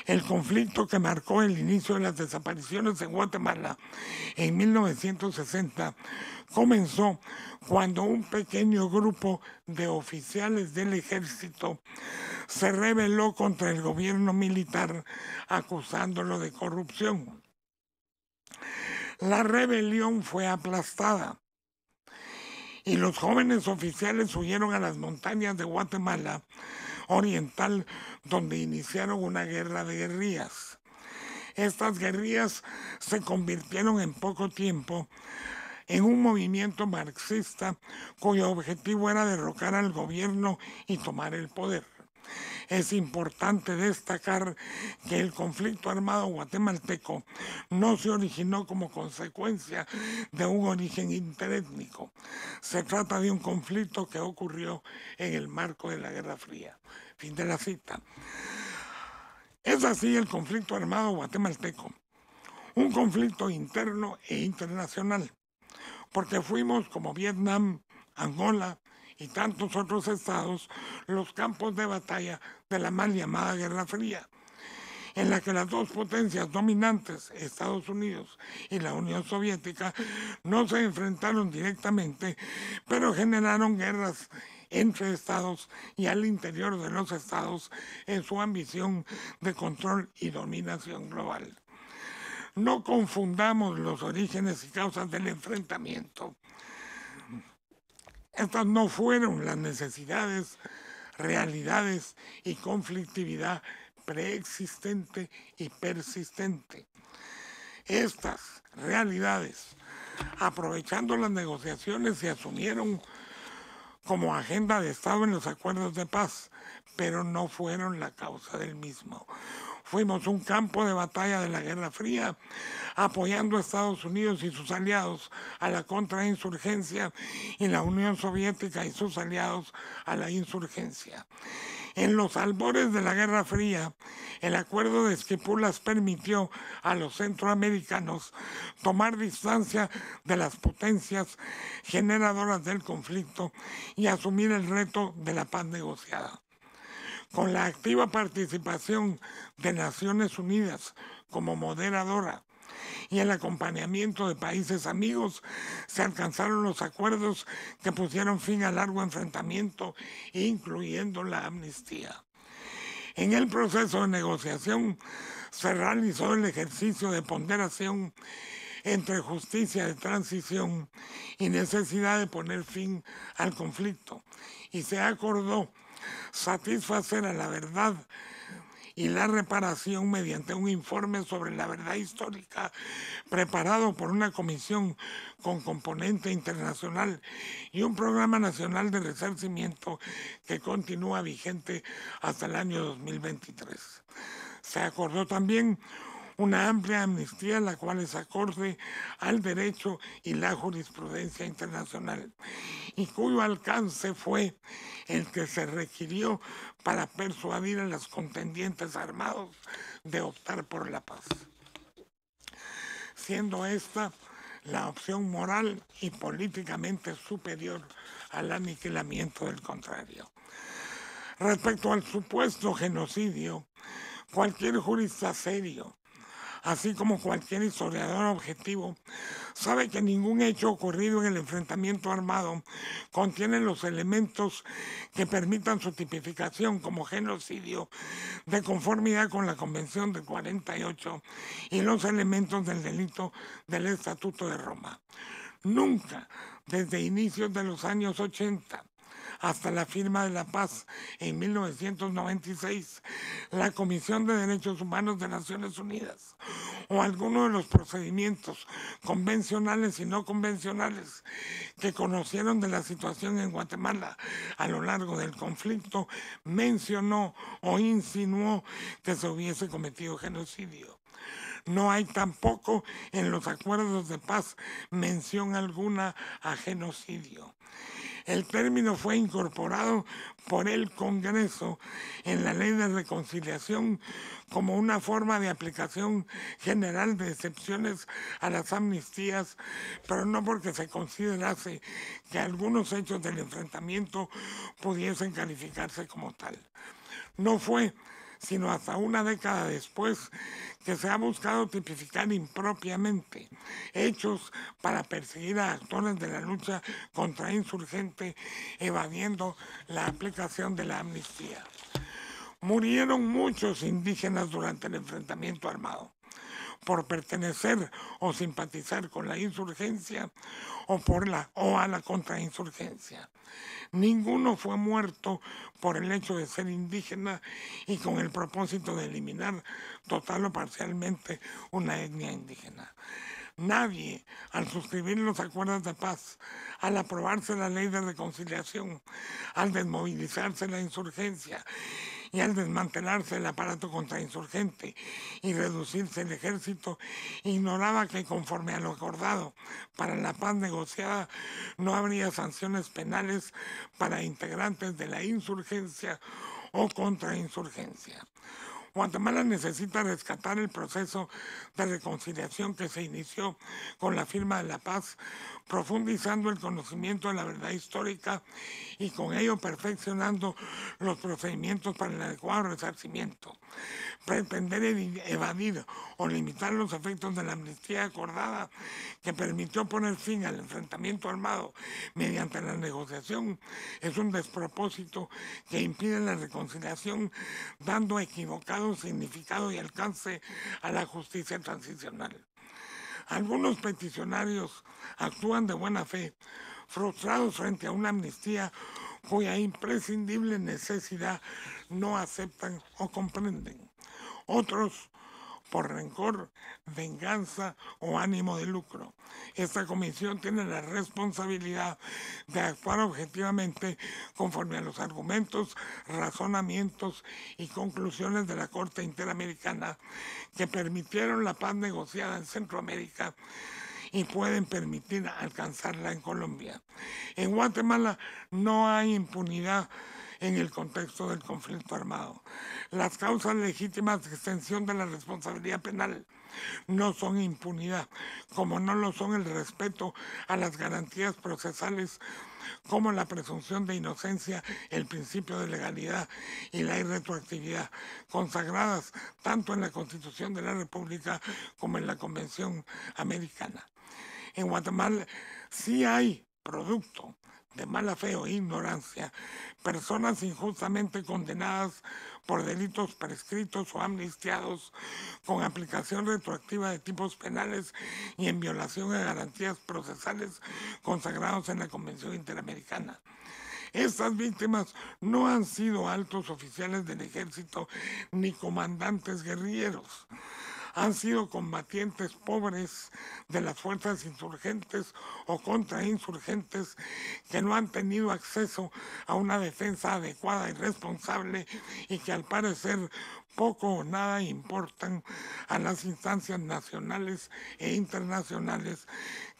el conflicto que marcó el inicio de las desapariciones en Guatemala en 1960 comenzó cuando un pequeño grupo de oficiales del ejército se rebeló contra el gobierno militar acusándolo de corrupción. La rebelión fue aplastada y los jóvenes oficiales huyeron a las montañas de Guatemala oriental donde iniciaron una guerra de guerrillas. Estas guerrillas se convirtieron en poco tiempo en un movimiento marxista cuyo objetivo era derrocar al gobierno y tomar el poder. Es importante destacar que el conflicto armado guatemalteco no se originó como consecuencia de un origen interétnico. Se trata de un conflicto que ocurrió en el marco de la Guerra Fría. Fin de la cita. Es así el conflicto armado guatemalteco, un conflicto interno e internacional, porque fuimos como Vietnam, Angola y tantos otros estados los campos de batalla de la mal llamada Guerra Fría, en la que las dos potencias dominantes, Estados Unidos y la Unión Soviética, no se enfrentaron directamente, pero generaron guerras entre estados y al interior de los estados en su ambición de control y dominación global. No confundamos los orígenes y causas del enfrentamiento. Estas no fueron las necesidades, realidades y conflictividad preexistente y persistente. Estas realidades, aprovechando las negociaciones, se asumieron como agenda de Estado en los acuerdos de paz, pero no fueron la causa del mismo. Fuimos un campo de batalla de la Guerra Fría, apoyando a Estados Unidos y sus aliados a la contrainsurgencia y la Unión Soviética y sus aliados a la insurgencia. En los albores de la Guerra Fría, el acuerdo de Esquipulas permitió a los centroamericanos tomar distancia de las potencias generadoras del conflicto y asumir el reto de la paz negociada. Con la activa participación de Naciones Unidas como moderadora y el acompañamiento de países amigos, se alcanzaron los acuerdos que pusieron fin al largo enfrentamiento, incluyendo la amnistía. En el proceso de negociación se realizó el ejercicio de ponderación entre justicia de transición y necesidad de poner fin al conflicto y se acordó satisfacer a la verdad y la reparación mediante un informe sobre la verdad histórica preparado por una comisión con componente internacional y un programa nacional de resarcimiento que continúa vigente hasta el año 2023. Se acordó también una amplia amnistía, la cual es acorde al derecho y la jurisprudencia internacional, y cuyo alcance fue el que se requirió para persuadir a los contendientes armados de optar por la paz, siendo esta la opción moral y políticamente superior al aniquilamiento del contrario. Respecto al supuesto genocidio, cualquier jurista serio, así como cualquier historiador objetivo, sabe que ningún hecho ocurrido en el enfrentamiento armado contiene los elementos que permitan su tipificación como genocidio de conformidad con la Convención de 48 y los elementos del delito del Estatuto de Roma. Nunca, desde inicios de los años 80, hasta la firma de la paz en 1996, la Comisión de Derechos Humanos de Naciones Unidas o alguno de los procedimientos convencionales y no convencionales que conocieron de la situación en Guatemala a lo largo del conflicto, mencionó o insinuó que se hubiese cometido genocidio. No hay tampoco en los acuerdos de paz mención alguna a genocidio. El término fue incorporado por el Congreso en la ley de reconciliación como una forma de aplicación general de excepciones a las amnistías, pero no porque se considerase que algunos hechos del enfrentamiento pudiesen calificarse como tal. No fue sino hasta una década después, que se ha buscado tipificar impropiamente hechos para perseguir a actores de la lucha contra insurgente, evadiendo la aplicación de la amnistía. Murieron muchos indígenas durante el enfrentamiento armado por pertenecer o simpatizar con la insurgencia o, por la, o a la contrainsurgencia. Ninguno fue muerto por el hecho de ser indígena y con el propósito de eliminar total o parcialmente una etnia indígena. Nadie, al suscribir los acuerdos de paz, al aprobarse la ley de reconciliación, al desmovilizarse la insurgencia y al desmantelarse el aparato contrainsurgente y reducirse el ejército, ignoraba que conforme a lo acordado para la paz negociada no habría sanciones penales para integrantes de la insurgencia o contrainsurgencia. Guatemala necesita rescatar el proceso de reconciliación que se inició con la firma de la paz profundizando el conocimiento de la verdad histórica y con ello perfeccionando los procedimientos para el adecuado resarcimiento. Pretender evadir o limitar los efectos de la amnistía acordada que permitió poner fin al enfrentamiento armado mediante la negociación es un despropósito que impide la reconciliación dando equivocado significado y alcance a la justicia transicional. Algunos peticionarios actúan de buena fe, frustrados frente a una amnistía cuya imprescindible necesidad no aceptan o comprenden. Otros por rencor, venganza o ánimo de lucro. Esta comisión tiene la responsabilidad de actuar objetivamente conforme a los argumentos, razonamientos y conclusiones de la Corte Interamericana que permitieron la paz negociada en Centroamérica y pueden permitir alcanzarla en Colombia. En Guatemala no hay impunidad en el contexto del conflicto armado. Las causas legítimas de extensión de la responsabilidad penal no son impunidad, como no lo son el respeto a las garantías procesales como la presunción de inocencia, el principio de legalidad y la irretroactividad, consagradas tanto en la Constitución de la República como en la Convención Americana. En Guatemala sí hay producto de mala fe o ignorancia, personas injustamente condenadas por delitos prescritos o amnistiados con aplicación retroactiva de tipos penales y en violación a garantías procesales consagrados en la Convención Interamericana. Estas víctimas no han sido altos oficiales del ejército ni comandantes guerrilleros han sido combatientes pobres de las fuerzas insurgentes o contrainsurgentes que no han tenido acceso a una defensa adecuada y responsable y que al parecer poco o nada importan a las instancias nacionales e internacionales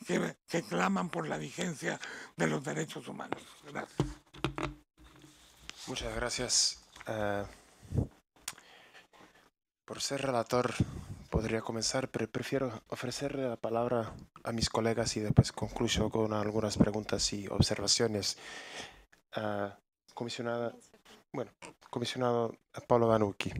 que, claman por la vigencia de los derechos humanos. Gracias. Muchas gracias. Eh, por ser relator podría comenzar, pero prefiero ofrecerle la palabra a mis colegas y después concluyo con algunas preguntas y observaciones. Ah, comisionada, bueno, comisionado Paolo Vanucci.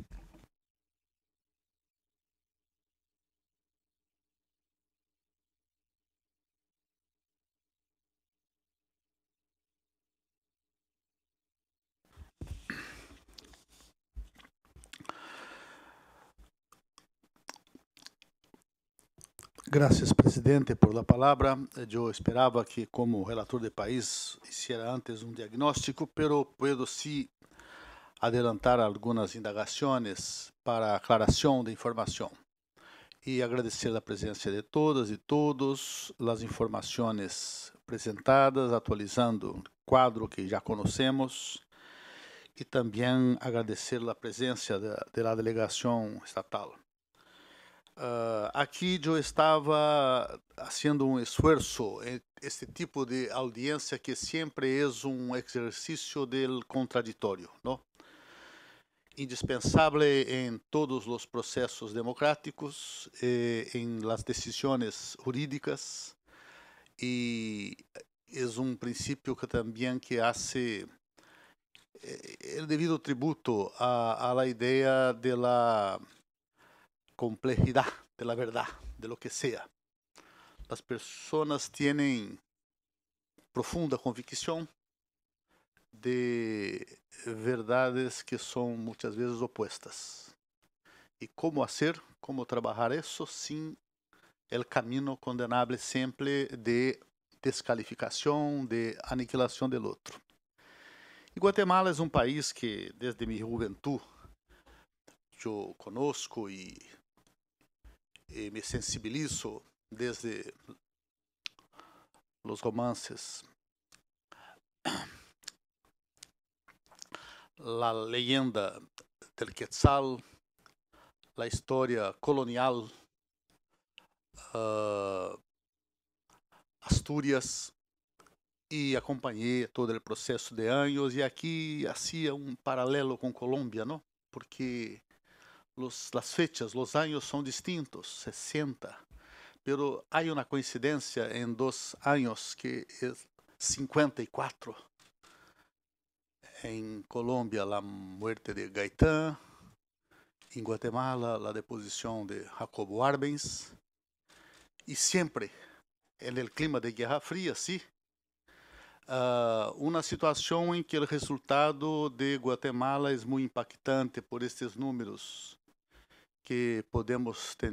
Graças, presidente, por la palavra. Eu esperava que, como relator de país, hiciera antes um diagnóstico, pero puedo sí adelantar algumas indagações para aclaração de informação e agradecer a presença de todas e todos, as informações apresentadas, atualizando o quadro que já conhecemos e também agradecer a presença de, de estatal. Uh, aqui eu estava fazendo um esforço. Eh, este tipo de audiência que sempre é um exercício do contraditório, não? Indispensável em todos os processos democráticos, eh, em las decisões jurídicas e é um princípio que também que hace eh, é devido tributo à, à la ideia de la complejidade de la de lo que sea. as pessoas têm profunda convicção de verdades que são muitas vezes opostas. E como fazer, como trabalhar isso? sem o caminho condenável sempre de descalificação, de aniquilação do outro. E Guatemala é um país que, desde minha juventude, eu conosco e e me sensibilizo desde os romances. La leyenda del Quetzal, la história colonial, uh, ah, Astúrias, e acompanhei todo o processo de anos, e aqui hacía um paralelo com Colômbia, não? porque Los, las fechas, los años son distintos, 60. Pero hay una coincidencia en dos años que es 54. En Colombia la muerte de Gaitán, en Guatemala la deposición de Jacobo Arbenz y siempre en el clima de Guerra Fría, sí, uh, ah, uma situação em que o resultado de Guatemala é muito impactante por estes números que podemos ter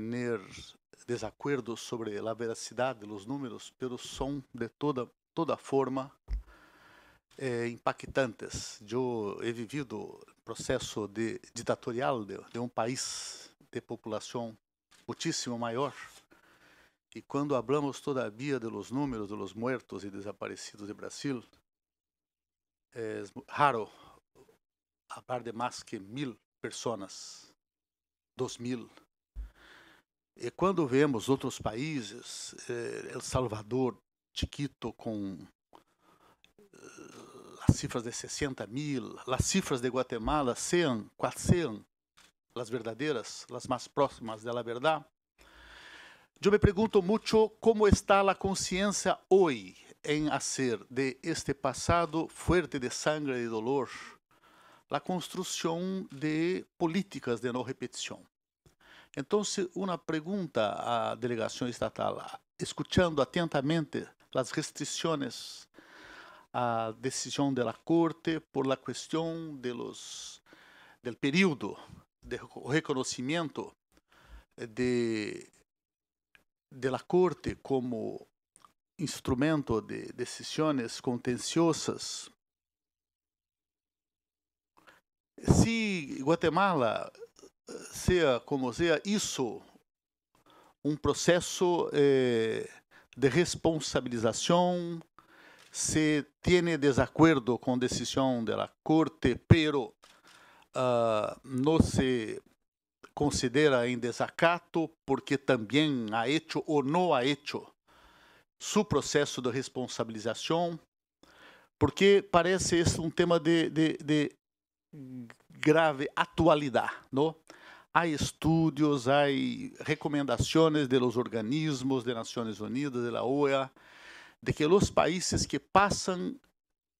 desacordos sobre a veracidade dos números, pelo são de toda toda forma eh, impactantes. Eu he vivido processo de ditatorial de, de um país de população muitíssimo maior. E quando hablamos todavia de los números de los muertos e desaparecidos de Brasil, é raro par de mais que mil pessoas 2000. E quando vemos outros países, eh, El Salvador, Chiquito, com eh, as cifras de 60 mil, as cifras de Guatemala, quase sean, as verdadeiras, as mais próximas da verdade, eu me pergunto muito como está a consciência hoje em fazer de este passado fuerte de sangre e dolor la construção de políticas de não repetição. Então, uma pergunta à delegação estatal, escutando atentamente as restrições à decisão da Corte por la questão de los, del período de reconhecimento de, de la Corte como instrumento de decisões contenciosas se Guatemala seja como seja isso um processo eh, de responsabilização se tem desacordo com a decisão da Corte, pero uh, se considera em desacato porque também ha hecho ou não ha hecho su processo de responsabilização porque parece es um tema de, de, de grave atualidade, não? Há estudos, há recomendações de los organismos de Nações Unidas, da OEA, de que los países que passam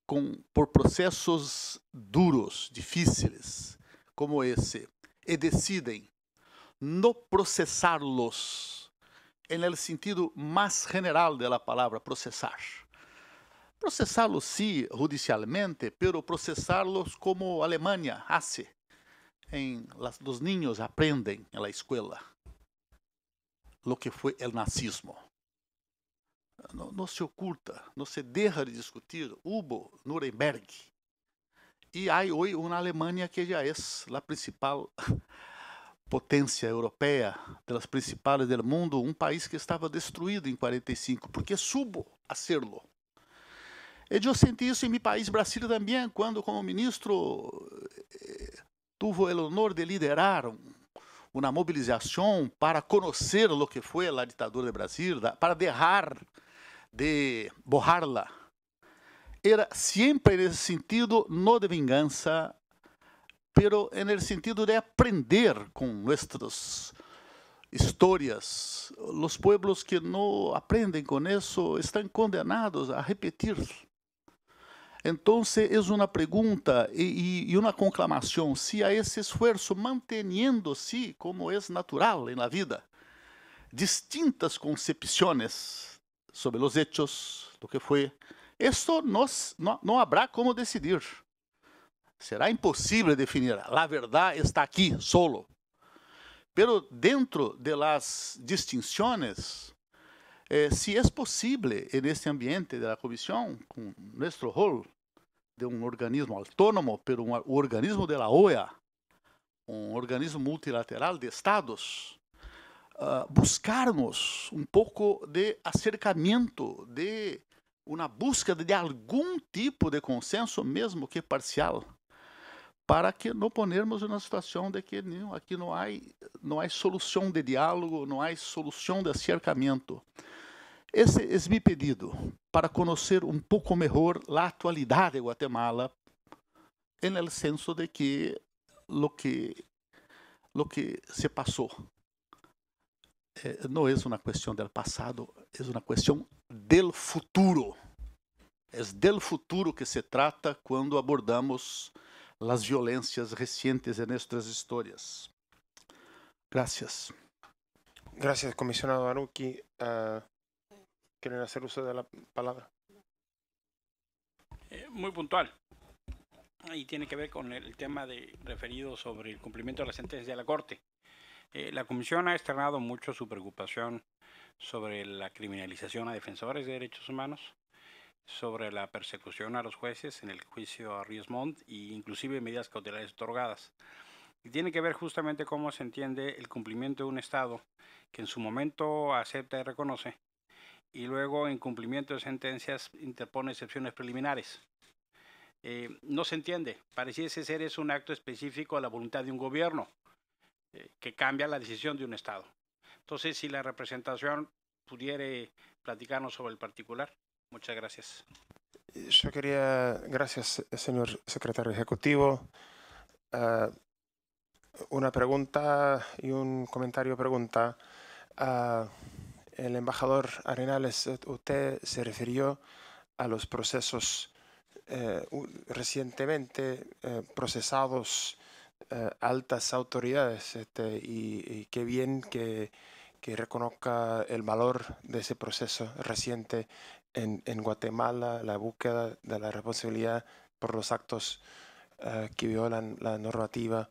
com, por processos duros, difíceis, como esse, e decidem no processá-los, no sentido mais general da palavra processar, Processá-los sim judicialmente, pero processá-los como Alemanha faz. Em, dos ninhos niños aprendem na escola o que foi o nazismo. Não, não, se oculta, não se deixa de discutir. Hubo Nuremberg. E há hoje uma Alemanha que já é a principal potência europeia, das principais do mundo, um país que estava destruído em 45, porque subo a serlo. É eu senti isso em meu país, Brasil, também, quando, como ministro, tive o honor de liderar uma mobilização para conhecer o que foi a ditadura de Brasil, para derrar de borrar-la. Era sempre nesse sentido, não de vingança, mas en sentido de aprender com nossas histórias. Os povos que não aprendem com isso estão condenados a repetir então, é uma pergunta e, uma conclamação: se a esse esforço mantendo se como é natural na vida, distintas concepções sobre os hechos, do que foi, isto não haverá como decidir. Será impossível definir. A verdade está aqui, solo. Mas dentro de las distinções, eh, se é possível, neste ambiente da comissão, com nosso rol, de um organismo autônomo, pelo organismo de la OEA, um organismo multilateral de estados, uh, buscarmos um pouco de acercamento, de uma busca de algum tipo de consenso, mesmo que parcial, para que não ponermos uma situação de que não, aqui não há não há solução de diálogo, não há solução de acercamento. Esse é meu pedido para conhecer um pouco melhor a atualidade de Guatemala, no senso de que o que lo que se passou eh, não é uma questão do passado, é uma questão do futuro. É do futuro que se trata quando abordamos as violências recentes em nossas histórias. Gracias. Gracias, Comissionado Aruki. Uh, ah, quieren hacer uso de la palabra. Eh, muy puntual. Y tiene que ver con el tema de, referido sobre el cumplimiento de la sentencia de la Corte. Eh, la Comisión ha externado mucho su preocupación sobre la criminalización a defensores de derechos humanos, sobre la persecución a los jueces en el juicio a Montt e inclusive medidas cautelares otorgadas. Y tiene que ver justamente cómo se entiende el cumplimiento de un Estado que en su momento acepta y reconoce y luego en cumplimiento de sentencias interpone excepciones preliminares. Eh, no se entiende. Pareciese ser es un acto específico a la voluntad de un gobierno eh, que cambia la decisión de un Estado. Entonces, si la representación pudiera platicarnos sobre el particular. Muchas gracias. Yo quería, gracias, señor secretario ejecutivo. Ah, una pregunta y un comentario pregunta. Ah, el embajador Arenales, eh, usted se refirió a los procesos eh, recientemente eh, procesados altas autoridades este, y, qué bien que, reconozca el valor de ese proceso reciente en, en, Guatemala, la búsqueda de la responsabilidad por los actos que violan la normativa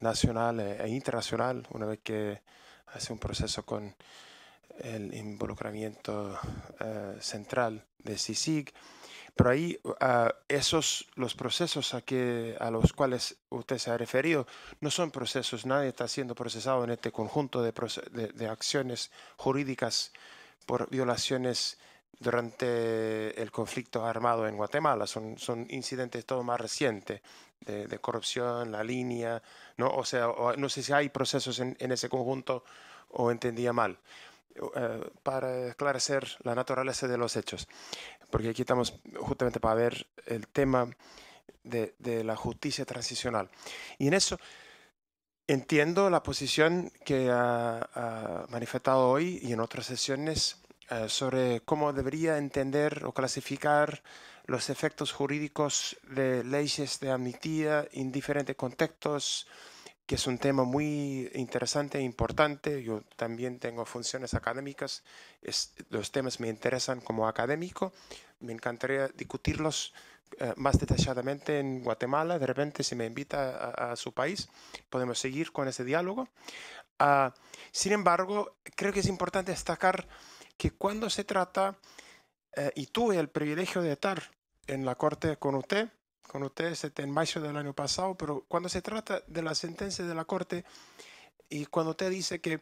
nacional e, e internacional, una vez que hace un proceso con el involucramiento eh, central de CICIG. Pero ahí ah, esos los procesos a, que, a los cuales usted se ha referido no son procesos, nadie está siendo procesado en este conjunto de, acciones jurídicas por violaciones durante el conflicto armado en Guatemala. Son, incidentes todo más recientes de corrupción, la línea, ¿no? O sea, no sé si hay procesos en, ese conjunto o entendía mal. Eh, para esclarecer la naturaleza de los hechos, porque aquí estamos justamente para ver el tema de, la justicia transicional. Y en eso entiendo la posición que ha, manifestado hoy y en otras sesiones eh, sobre cómo debería entender o clasificar los efectos jurídicos de leyes de amnistía en diferentes contextos, que es un tema muy interesante e importante. Yo también tengo funciones académicas, los temas me interesan como académico, me encantaría discutirlos eh, más detalladamente en Guatemala, de repente si me invita a, su país, podemos seguir con ese diálogo. Ah, sin embargo, creo que es importante destacar que cuando se trata, eh, y tuve el privilegio de estar en la corte con usted, con usted este, en mayo del año pasado, pero cuando se trata de la sentencia de la corte y cuando usted dice que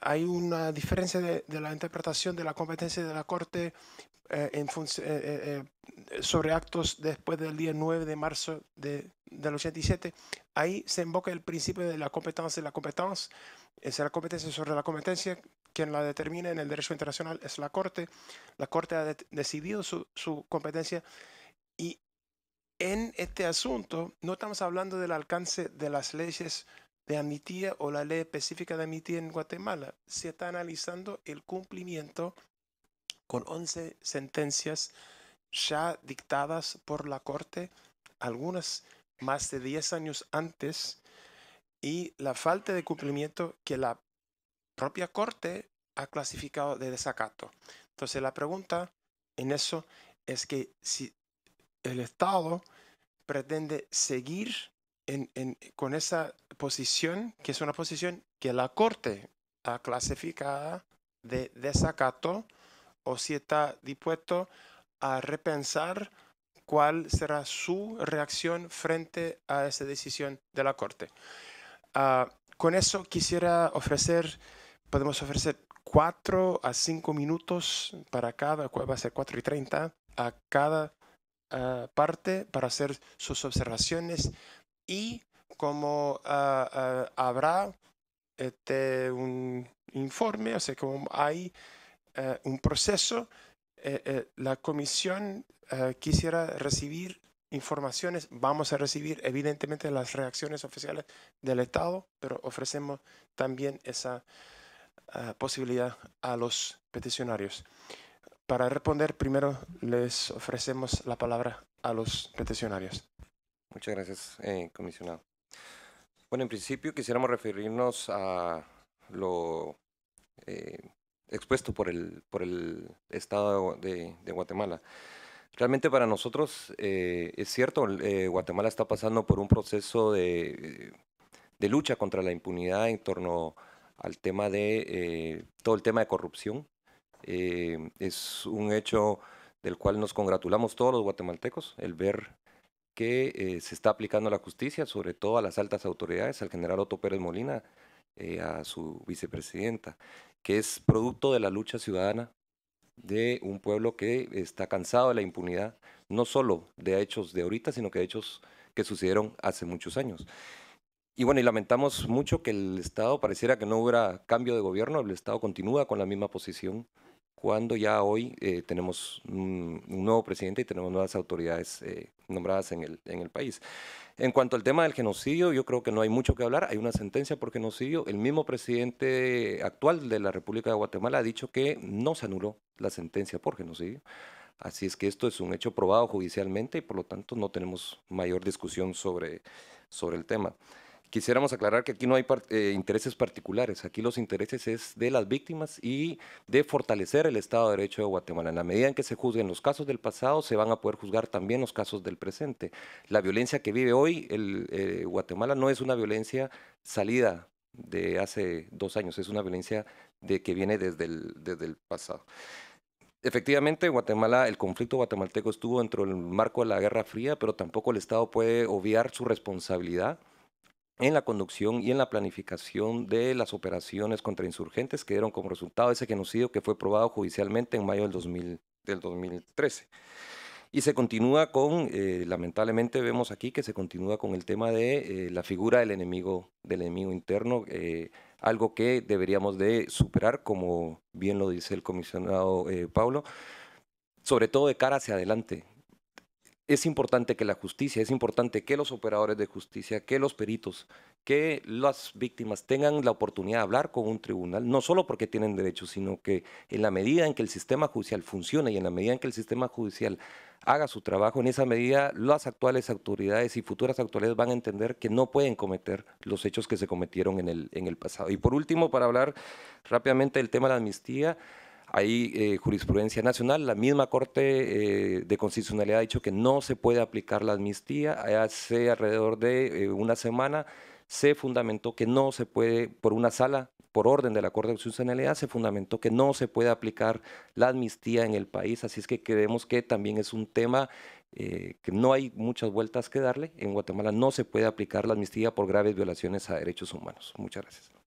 hay una diferencia de, la interpretación de la competencia de la corte eh, en eh, eh, sobre actos después del día 9 de marzo de, del 87, ahí se invoca el principio de la competencia, de la competencia, es la competencia sobre la competencia quien la determina en el derecho internacional es la Corte. La Corte ha decidido su, su competencia y en este asunto no estamos hablando del alcance de las leyes de amnistía o la ley específica de amnistía en Guatemala. Se está analizando el cumplimiento con 11 sentencias ya dictadas por la Corte, algunas más de 10 años antes, y la falta de cumplimiento que la propia corte ha clasificado de desacato. Entonces la pregunta en eso es que si el Estado pretende seguir con esa posición, que es una posición que la Corte ha clasificado de desacato, o si está dispuesto a repensar cuál será su reacción frente a esa decisión de la Corte. Ah, con eso quisiera ofrecer podemos ofrecer cuatro a cinco minutos para cada, va a ser 4 y treinta, a cada ah, parte para hacer sus observaciones y como ah, ah, habrá este, un informe, o sea, como hay eh, un proceso, eh, eh, la comisión quisiera recibir informaciones, vamos a recibir evidentemente las reacciones oficiales del Estado, pero ofrecemos también esa Ah, posibilidad a los peticionarios. Para responder, primero les ofrecemos la palabra a los peticionarios. Muchas gracias, eh, comisionado. Bueno, en principio quisiéramos referirnos a lo eh, expuesto por el, por el Estado de, Guatemala. Realmente para nosotros eh, es cierto, Guatemala está pasando por un proceso de, de lucha contra la impunidad en torno a al tema de eh, todo el tema de corrupción. Eh, es un hecho del cual nos congratulamos todos los guatemaltecos, el ver que eh, se está aplicando la justicia, sobre todo a las altas autoridades, al general Otto Pérez Molina, a su vicepresidenta, que es producto de la lucha ciudadana de un pueblo que está cansado de la impunidad, no solo de hechos de ahorita, sino que de hechos que sucedieron hace muchos años. Y bueno, y lamentamos mucho que el Estado pareciera que no hubiera cambio de gobierno, el Estado continúa con la misma posición cuando ya hoy eh, tenemos un nuevo presidente y tenemos nuevas autoridades eh, nombradas en el, en el país. En cuanto al tema del genocidio, yo creo que no hay mucho que hablar. Hay una sentencia por genocidio. El mismo presidente actual de la República de Guatemala ha dicho que no se anuló la sentencia por genocidio. Así es que esto es un hecho probado judicialmente y por lo tanto no tenemos mayor discusión sobre, sobre el tema. Quisiéramos aclarar que aquí no hay eh, intereses particulares, aquí los intereses es de las víctimas y de fortalecer el Estado de Derecho de Guatemala. En la medida en que se juzguen los casos del pasado, se van a poder juzgar también los casos del presente. La violencia que vive hoy el, eh, Guatemala no es una violencia salida de hace dos años, es una violencia de que viene desde el, desde el pasado. Efectivamente, Guatemala, el conflicto guatemalteco estuvo dentro del marco de la Guerra Fría, pero tampoco el Estado puede obviar su responsabilidad en la conducción y en la planificación de las operaciones contra insurgentes que dieron como resultado ese genocidio que fue probado judicialmente en mayo del, 2013. Y se continúa con, eh, lamentablemente vemos aquí que se continúa con el tema de eh, la figura del enemigo, del enemigo interno, eh, algo que deberíamos de superar, como bien lo dice el comisionado Pablo, sobre todo de cara hacia adelante es importante que la justicia, es importante que los operadores de justicia, que los peritos, que las víctimas tengan la oportunidad de hablar con un tribunal, no solo porque tienen derechos, sino que en la medida en que el sistema judicial funcione y en la medida en que el sistema judicial haga su trabajo, en esa medida las actuales autoridades y futuras autoridades van a entender que no pueden cometer los hechos que se cometieron en el, en el pasado. Y por último, para hablar rápidamente del tema de la amnistía, hay eh, jurisprudencia nacional, la misma Corte eh, de Constitucionalidad ha dicho que no se puede aplicar la amnistía. Hace alrededor de eh, una semana se fundamentó que no se puede, por una sala, por orden de la Corte de Constitucionalidad, se fundamentó que no se puede aplicar la amnistía en el país. Así es que creemos que también es un tema que no hay muchas vueltas que darle. En Guatemala no se puede aplicar la amnistía por graves violaciones a derechos humanos. Muchas gracias.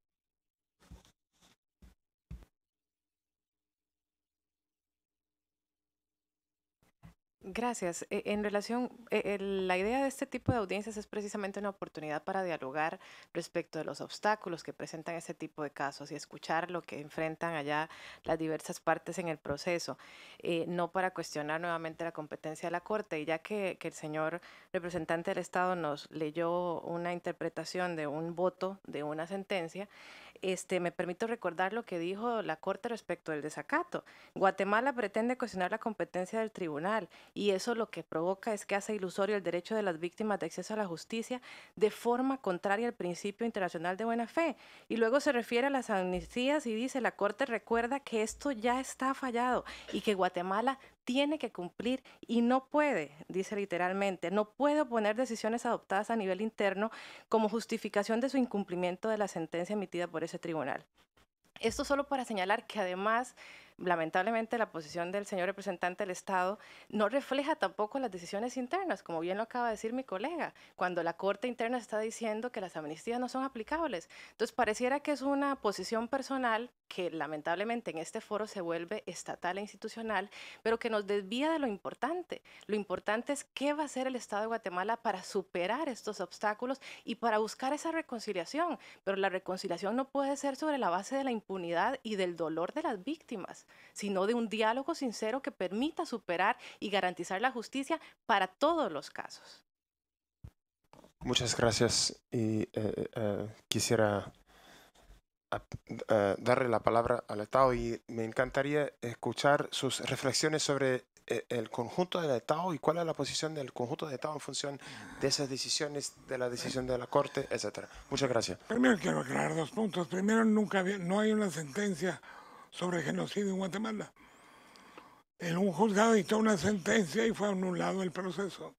Gracias. E, en relación, e, la idea de este tipo de audiencias es precisamente una oportunidad para dialogar respecto de los obstáculos que presentan este tipo de casos y escuchar lo que enfrentan allá las diversas partes en el proceso, eh, no para cuestionar nuevamente la competencia de la Corte. Y ya que, que el señor representante del Estado nos leyó una interpretación de un voto de una sentencia, este, me permito recordar lo que dijo la Corte respecto del desacato. Guatemala pretende cuestionar la competencia del tribunal y eso lo que provoca es que hace ilusorio el derecho de las víctimas de acceso a la justicia de forma contraria al principio internacional de buena fe. Y luego se refiere a las amnistías y dice, la Corte recuerda que esto ya está fallado y que Guatemala tiene que cumplir y no puede, dice literalmente, no puede oponer decisiones adoptadas a nivel interno como justificación de su incumplimiento de la sentencia emitida por ese tribunal. Esto solo para señalar que además, lamentablemente, la posición del señor representante del Estado no refleja tampoco las decisiones internas, como bien lo acaba de decir mi colega, cuando la Corte Interna está diciendo que las amnistías no son aplicables. Entonces, pareciera que es una posición personal que lamentablemente en este foro se vuelve estatal e institucional, pero que nos desvía de lo importante. Lo importante es qué va a hacer el Estado de Guatemala para superar estos obstáculos y para buscar esa reconciliación. Pero la reconciliación no puede ser sobre la base de la impunidad y del dolor de las víctimas, sino de un diálogo sincero que permita superar y garantizar la justicia para todos los casos. Muchas gracias y eh, eh, eh, quisiera darle la palabra al Estado y me encantaría escuchar sus reflexiones sobre eh, el conjunto del Estado y cuál es la posición del conjunto del Estado en función de esas decisiones, de la decisión de la Corte, etcétera. Muchas gracias. Primero quiero aclarar dos puntos. Primero, nunca había, no hay una sentencia sobre genocidio en Guatemala. En un juzgado dictó una sentencia y fue anulado el proceso.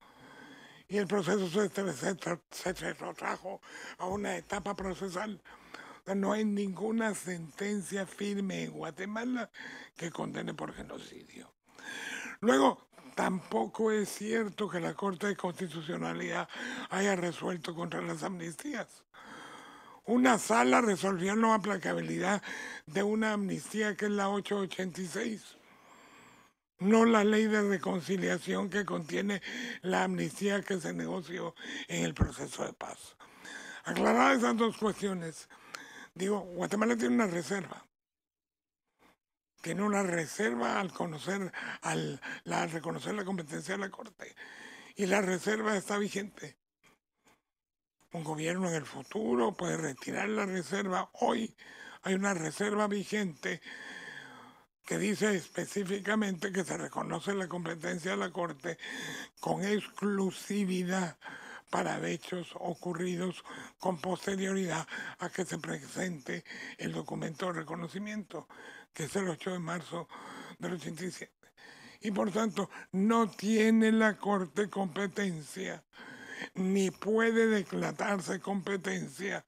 Y el proceso se, se, se retrotrajo a una etapa procesal no hay ninguna sentencia firme en Guatemala que condene por genocidio. Luego, tampoco es cierto que la Corte de Constitucionalidad haya resuelto contra las amnistías. Una sala resolvió la aplacabilidad de una amnistía que es la 886 no la ley de reconciliación que contiene la amnistía que se negoció en el proceso de paz. Aclarar esas dos cuestiones, Digo, Guatemala tiene una reserva. Tiene una reserva al conocer, al reconocer la competencia de la Corte. Y la reserva está vigente. Un gobierno en el futuro puede retirar la reserva. Hoy hay una reserva vigente que dice específicamente que se reconoce la competencia de la Corte con exclusividad para hechos ocurridos con posterioridad a que se presente el documento de reconocimiento, que es el 8 de marzo del 87. Y por tanto, no tiene la Corte competencia, ni puede declararse competencia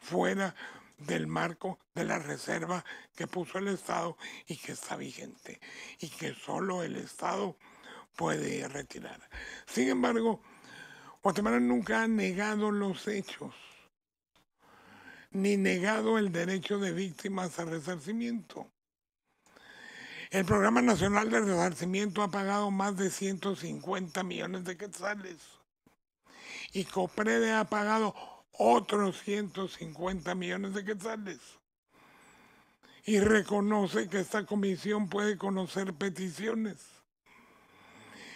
fuera del marco de la reserva que puso el Estado y que está vigente y que solo el Estado puede retirar. Sin embargo, Guatemala nunca ha negado los hechos, ni negado el derecho de víctimas a resarcimiento. El Programa Nacional de Resarcimiento ha pagado más de 150 millones de quetzales y Coprede ha pagado otros 150 millones de quetzales. Y reconoce que esta comisión puede conocer peticiones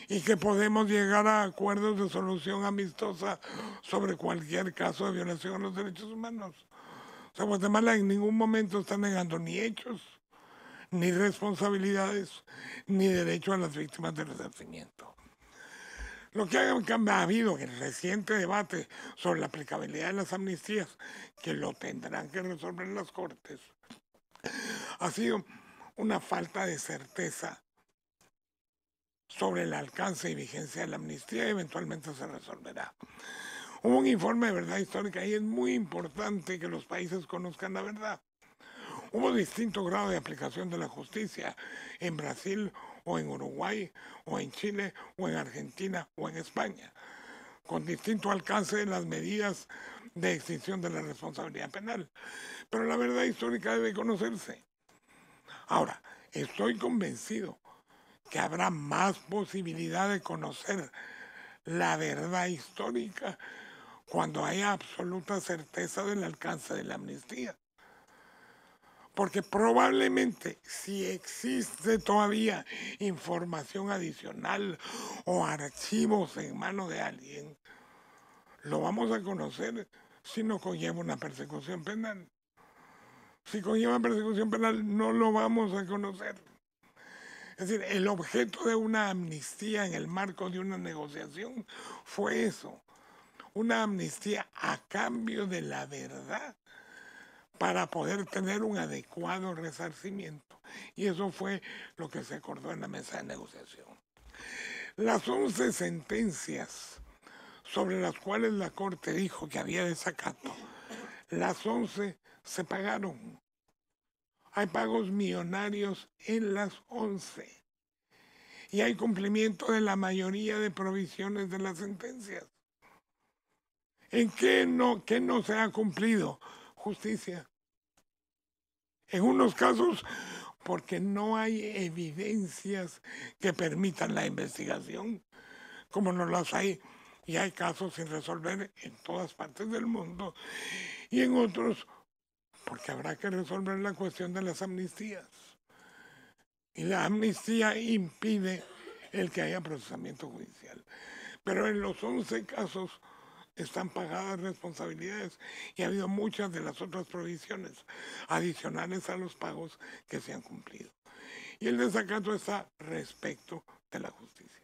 y que podemos llegar a acuerdos de solución amistosa sobre cualquier caso de violación a los derechos humanos. O sea, Guatemala en ningún momento está negando ni hechos, ni responsabilidades, ni derecho a las víctimas del resarcimiento. Lo que ha habido en el reciente debate sobre la aplicabilidad de las amnistías, que lo tendrán que resolver las Cortes, ha sido una falta de certeza sobre el alcance y vigencia de la amnistía eventualmente se resolverá. Hubo un informe de verdad histórica y es muy importante que los países conozcan la verdad. Hubo distinto grado de aplicación de la justicia en Brasil o en Uruguay o en Chile o en Argentina o en España, con distinto alcance de las medidas de extinción de la responsabilidad penal. Pero la verdad histórica debe conocerse. Ahora, estoy convencido que habrá más posibilidad de conocer la verdad histórica cuando haya absoluta certeza del alcance de la amnistía. Porque probablemente si existe todavía información adicional o archivos en manos de alguien, lo vamos a conocer si no conlleva una persecución penal. Si conlleva persecución penal, no lo vamos a conocer. Es decir, el objeto de una amnistía en el marco de una negociación fue eso, una amnistía a cambio de la verdad para poder tener un adecuado resarcimiento. Y eso fue lo que se acordó en la mesa de negociación. Las 11 sentencias sobre las cuales la Corte dijo que había desacato, las 11 se pagaron hay pagos millonarios en las 11 y hay cumplimiento de la mayoría de provisiones de las sentencias. ¿En qué no, qué no se ha cumplido? Justicia. En unos casos porque no hay evidencias que permitan la investigación, como no las hay y hay casos sin resolver en todas partes del mundo. Y en otros porque habrá que resolver la cuestión de las amnistías. Y la amnistía impide el que haya procesamiento judicial. Pero en los 11 casos están pagadas responsabilidades y ha habido muchas de las otras provisiones adicionales a los pagos que se han cumplido. Y el desacato está respecto de la justicia.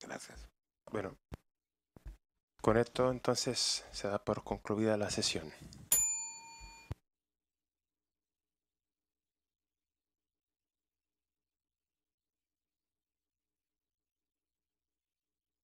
Gracias. Bueno, con esto entonces se da por concluida la sesión.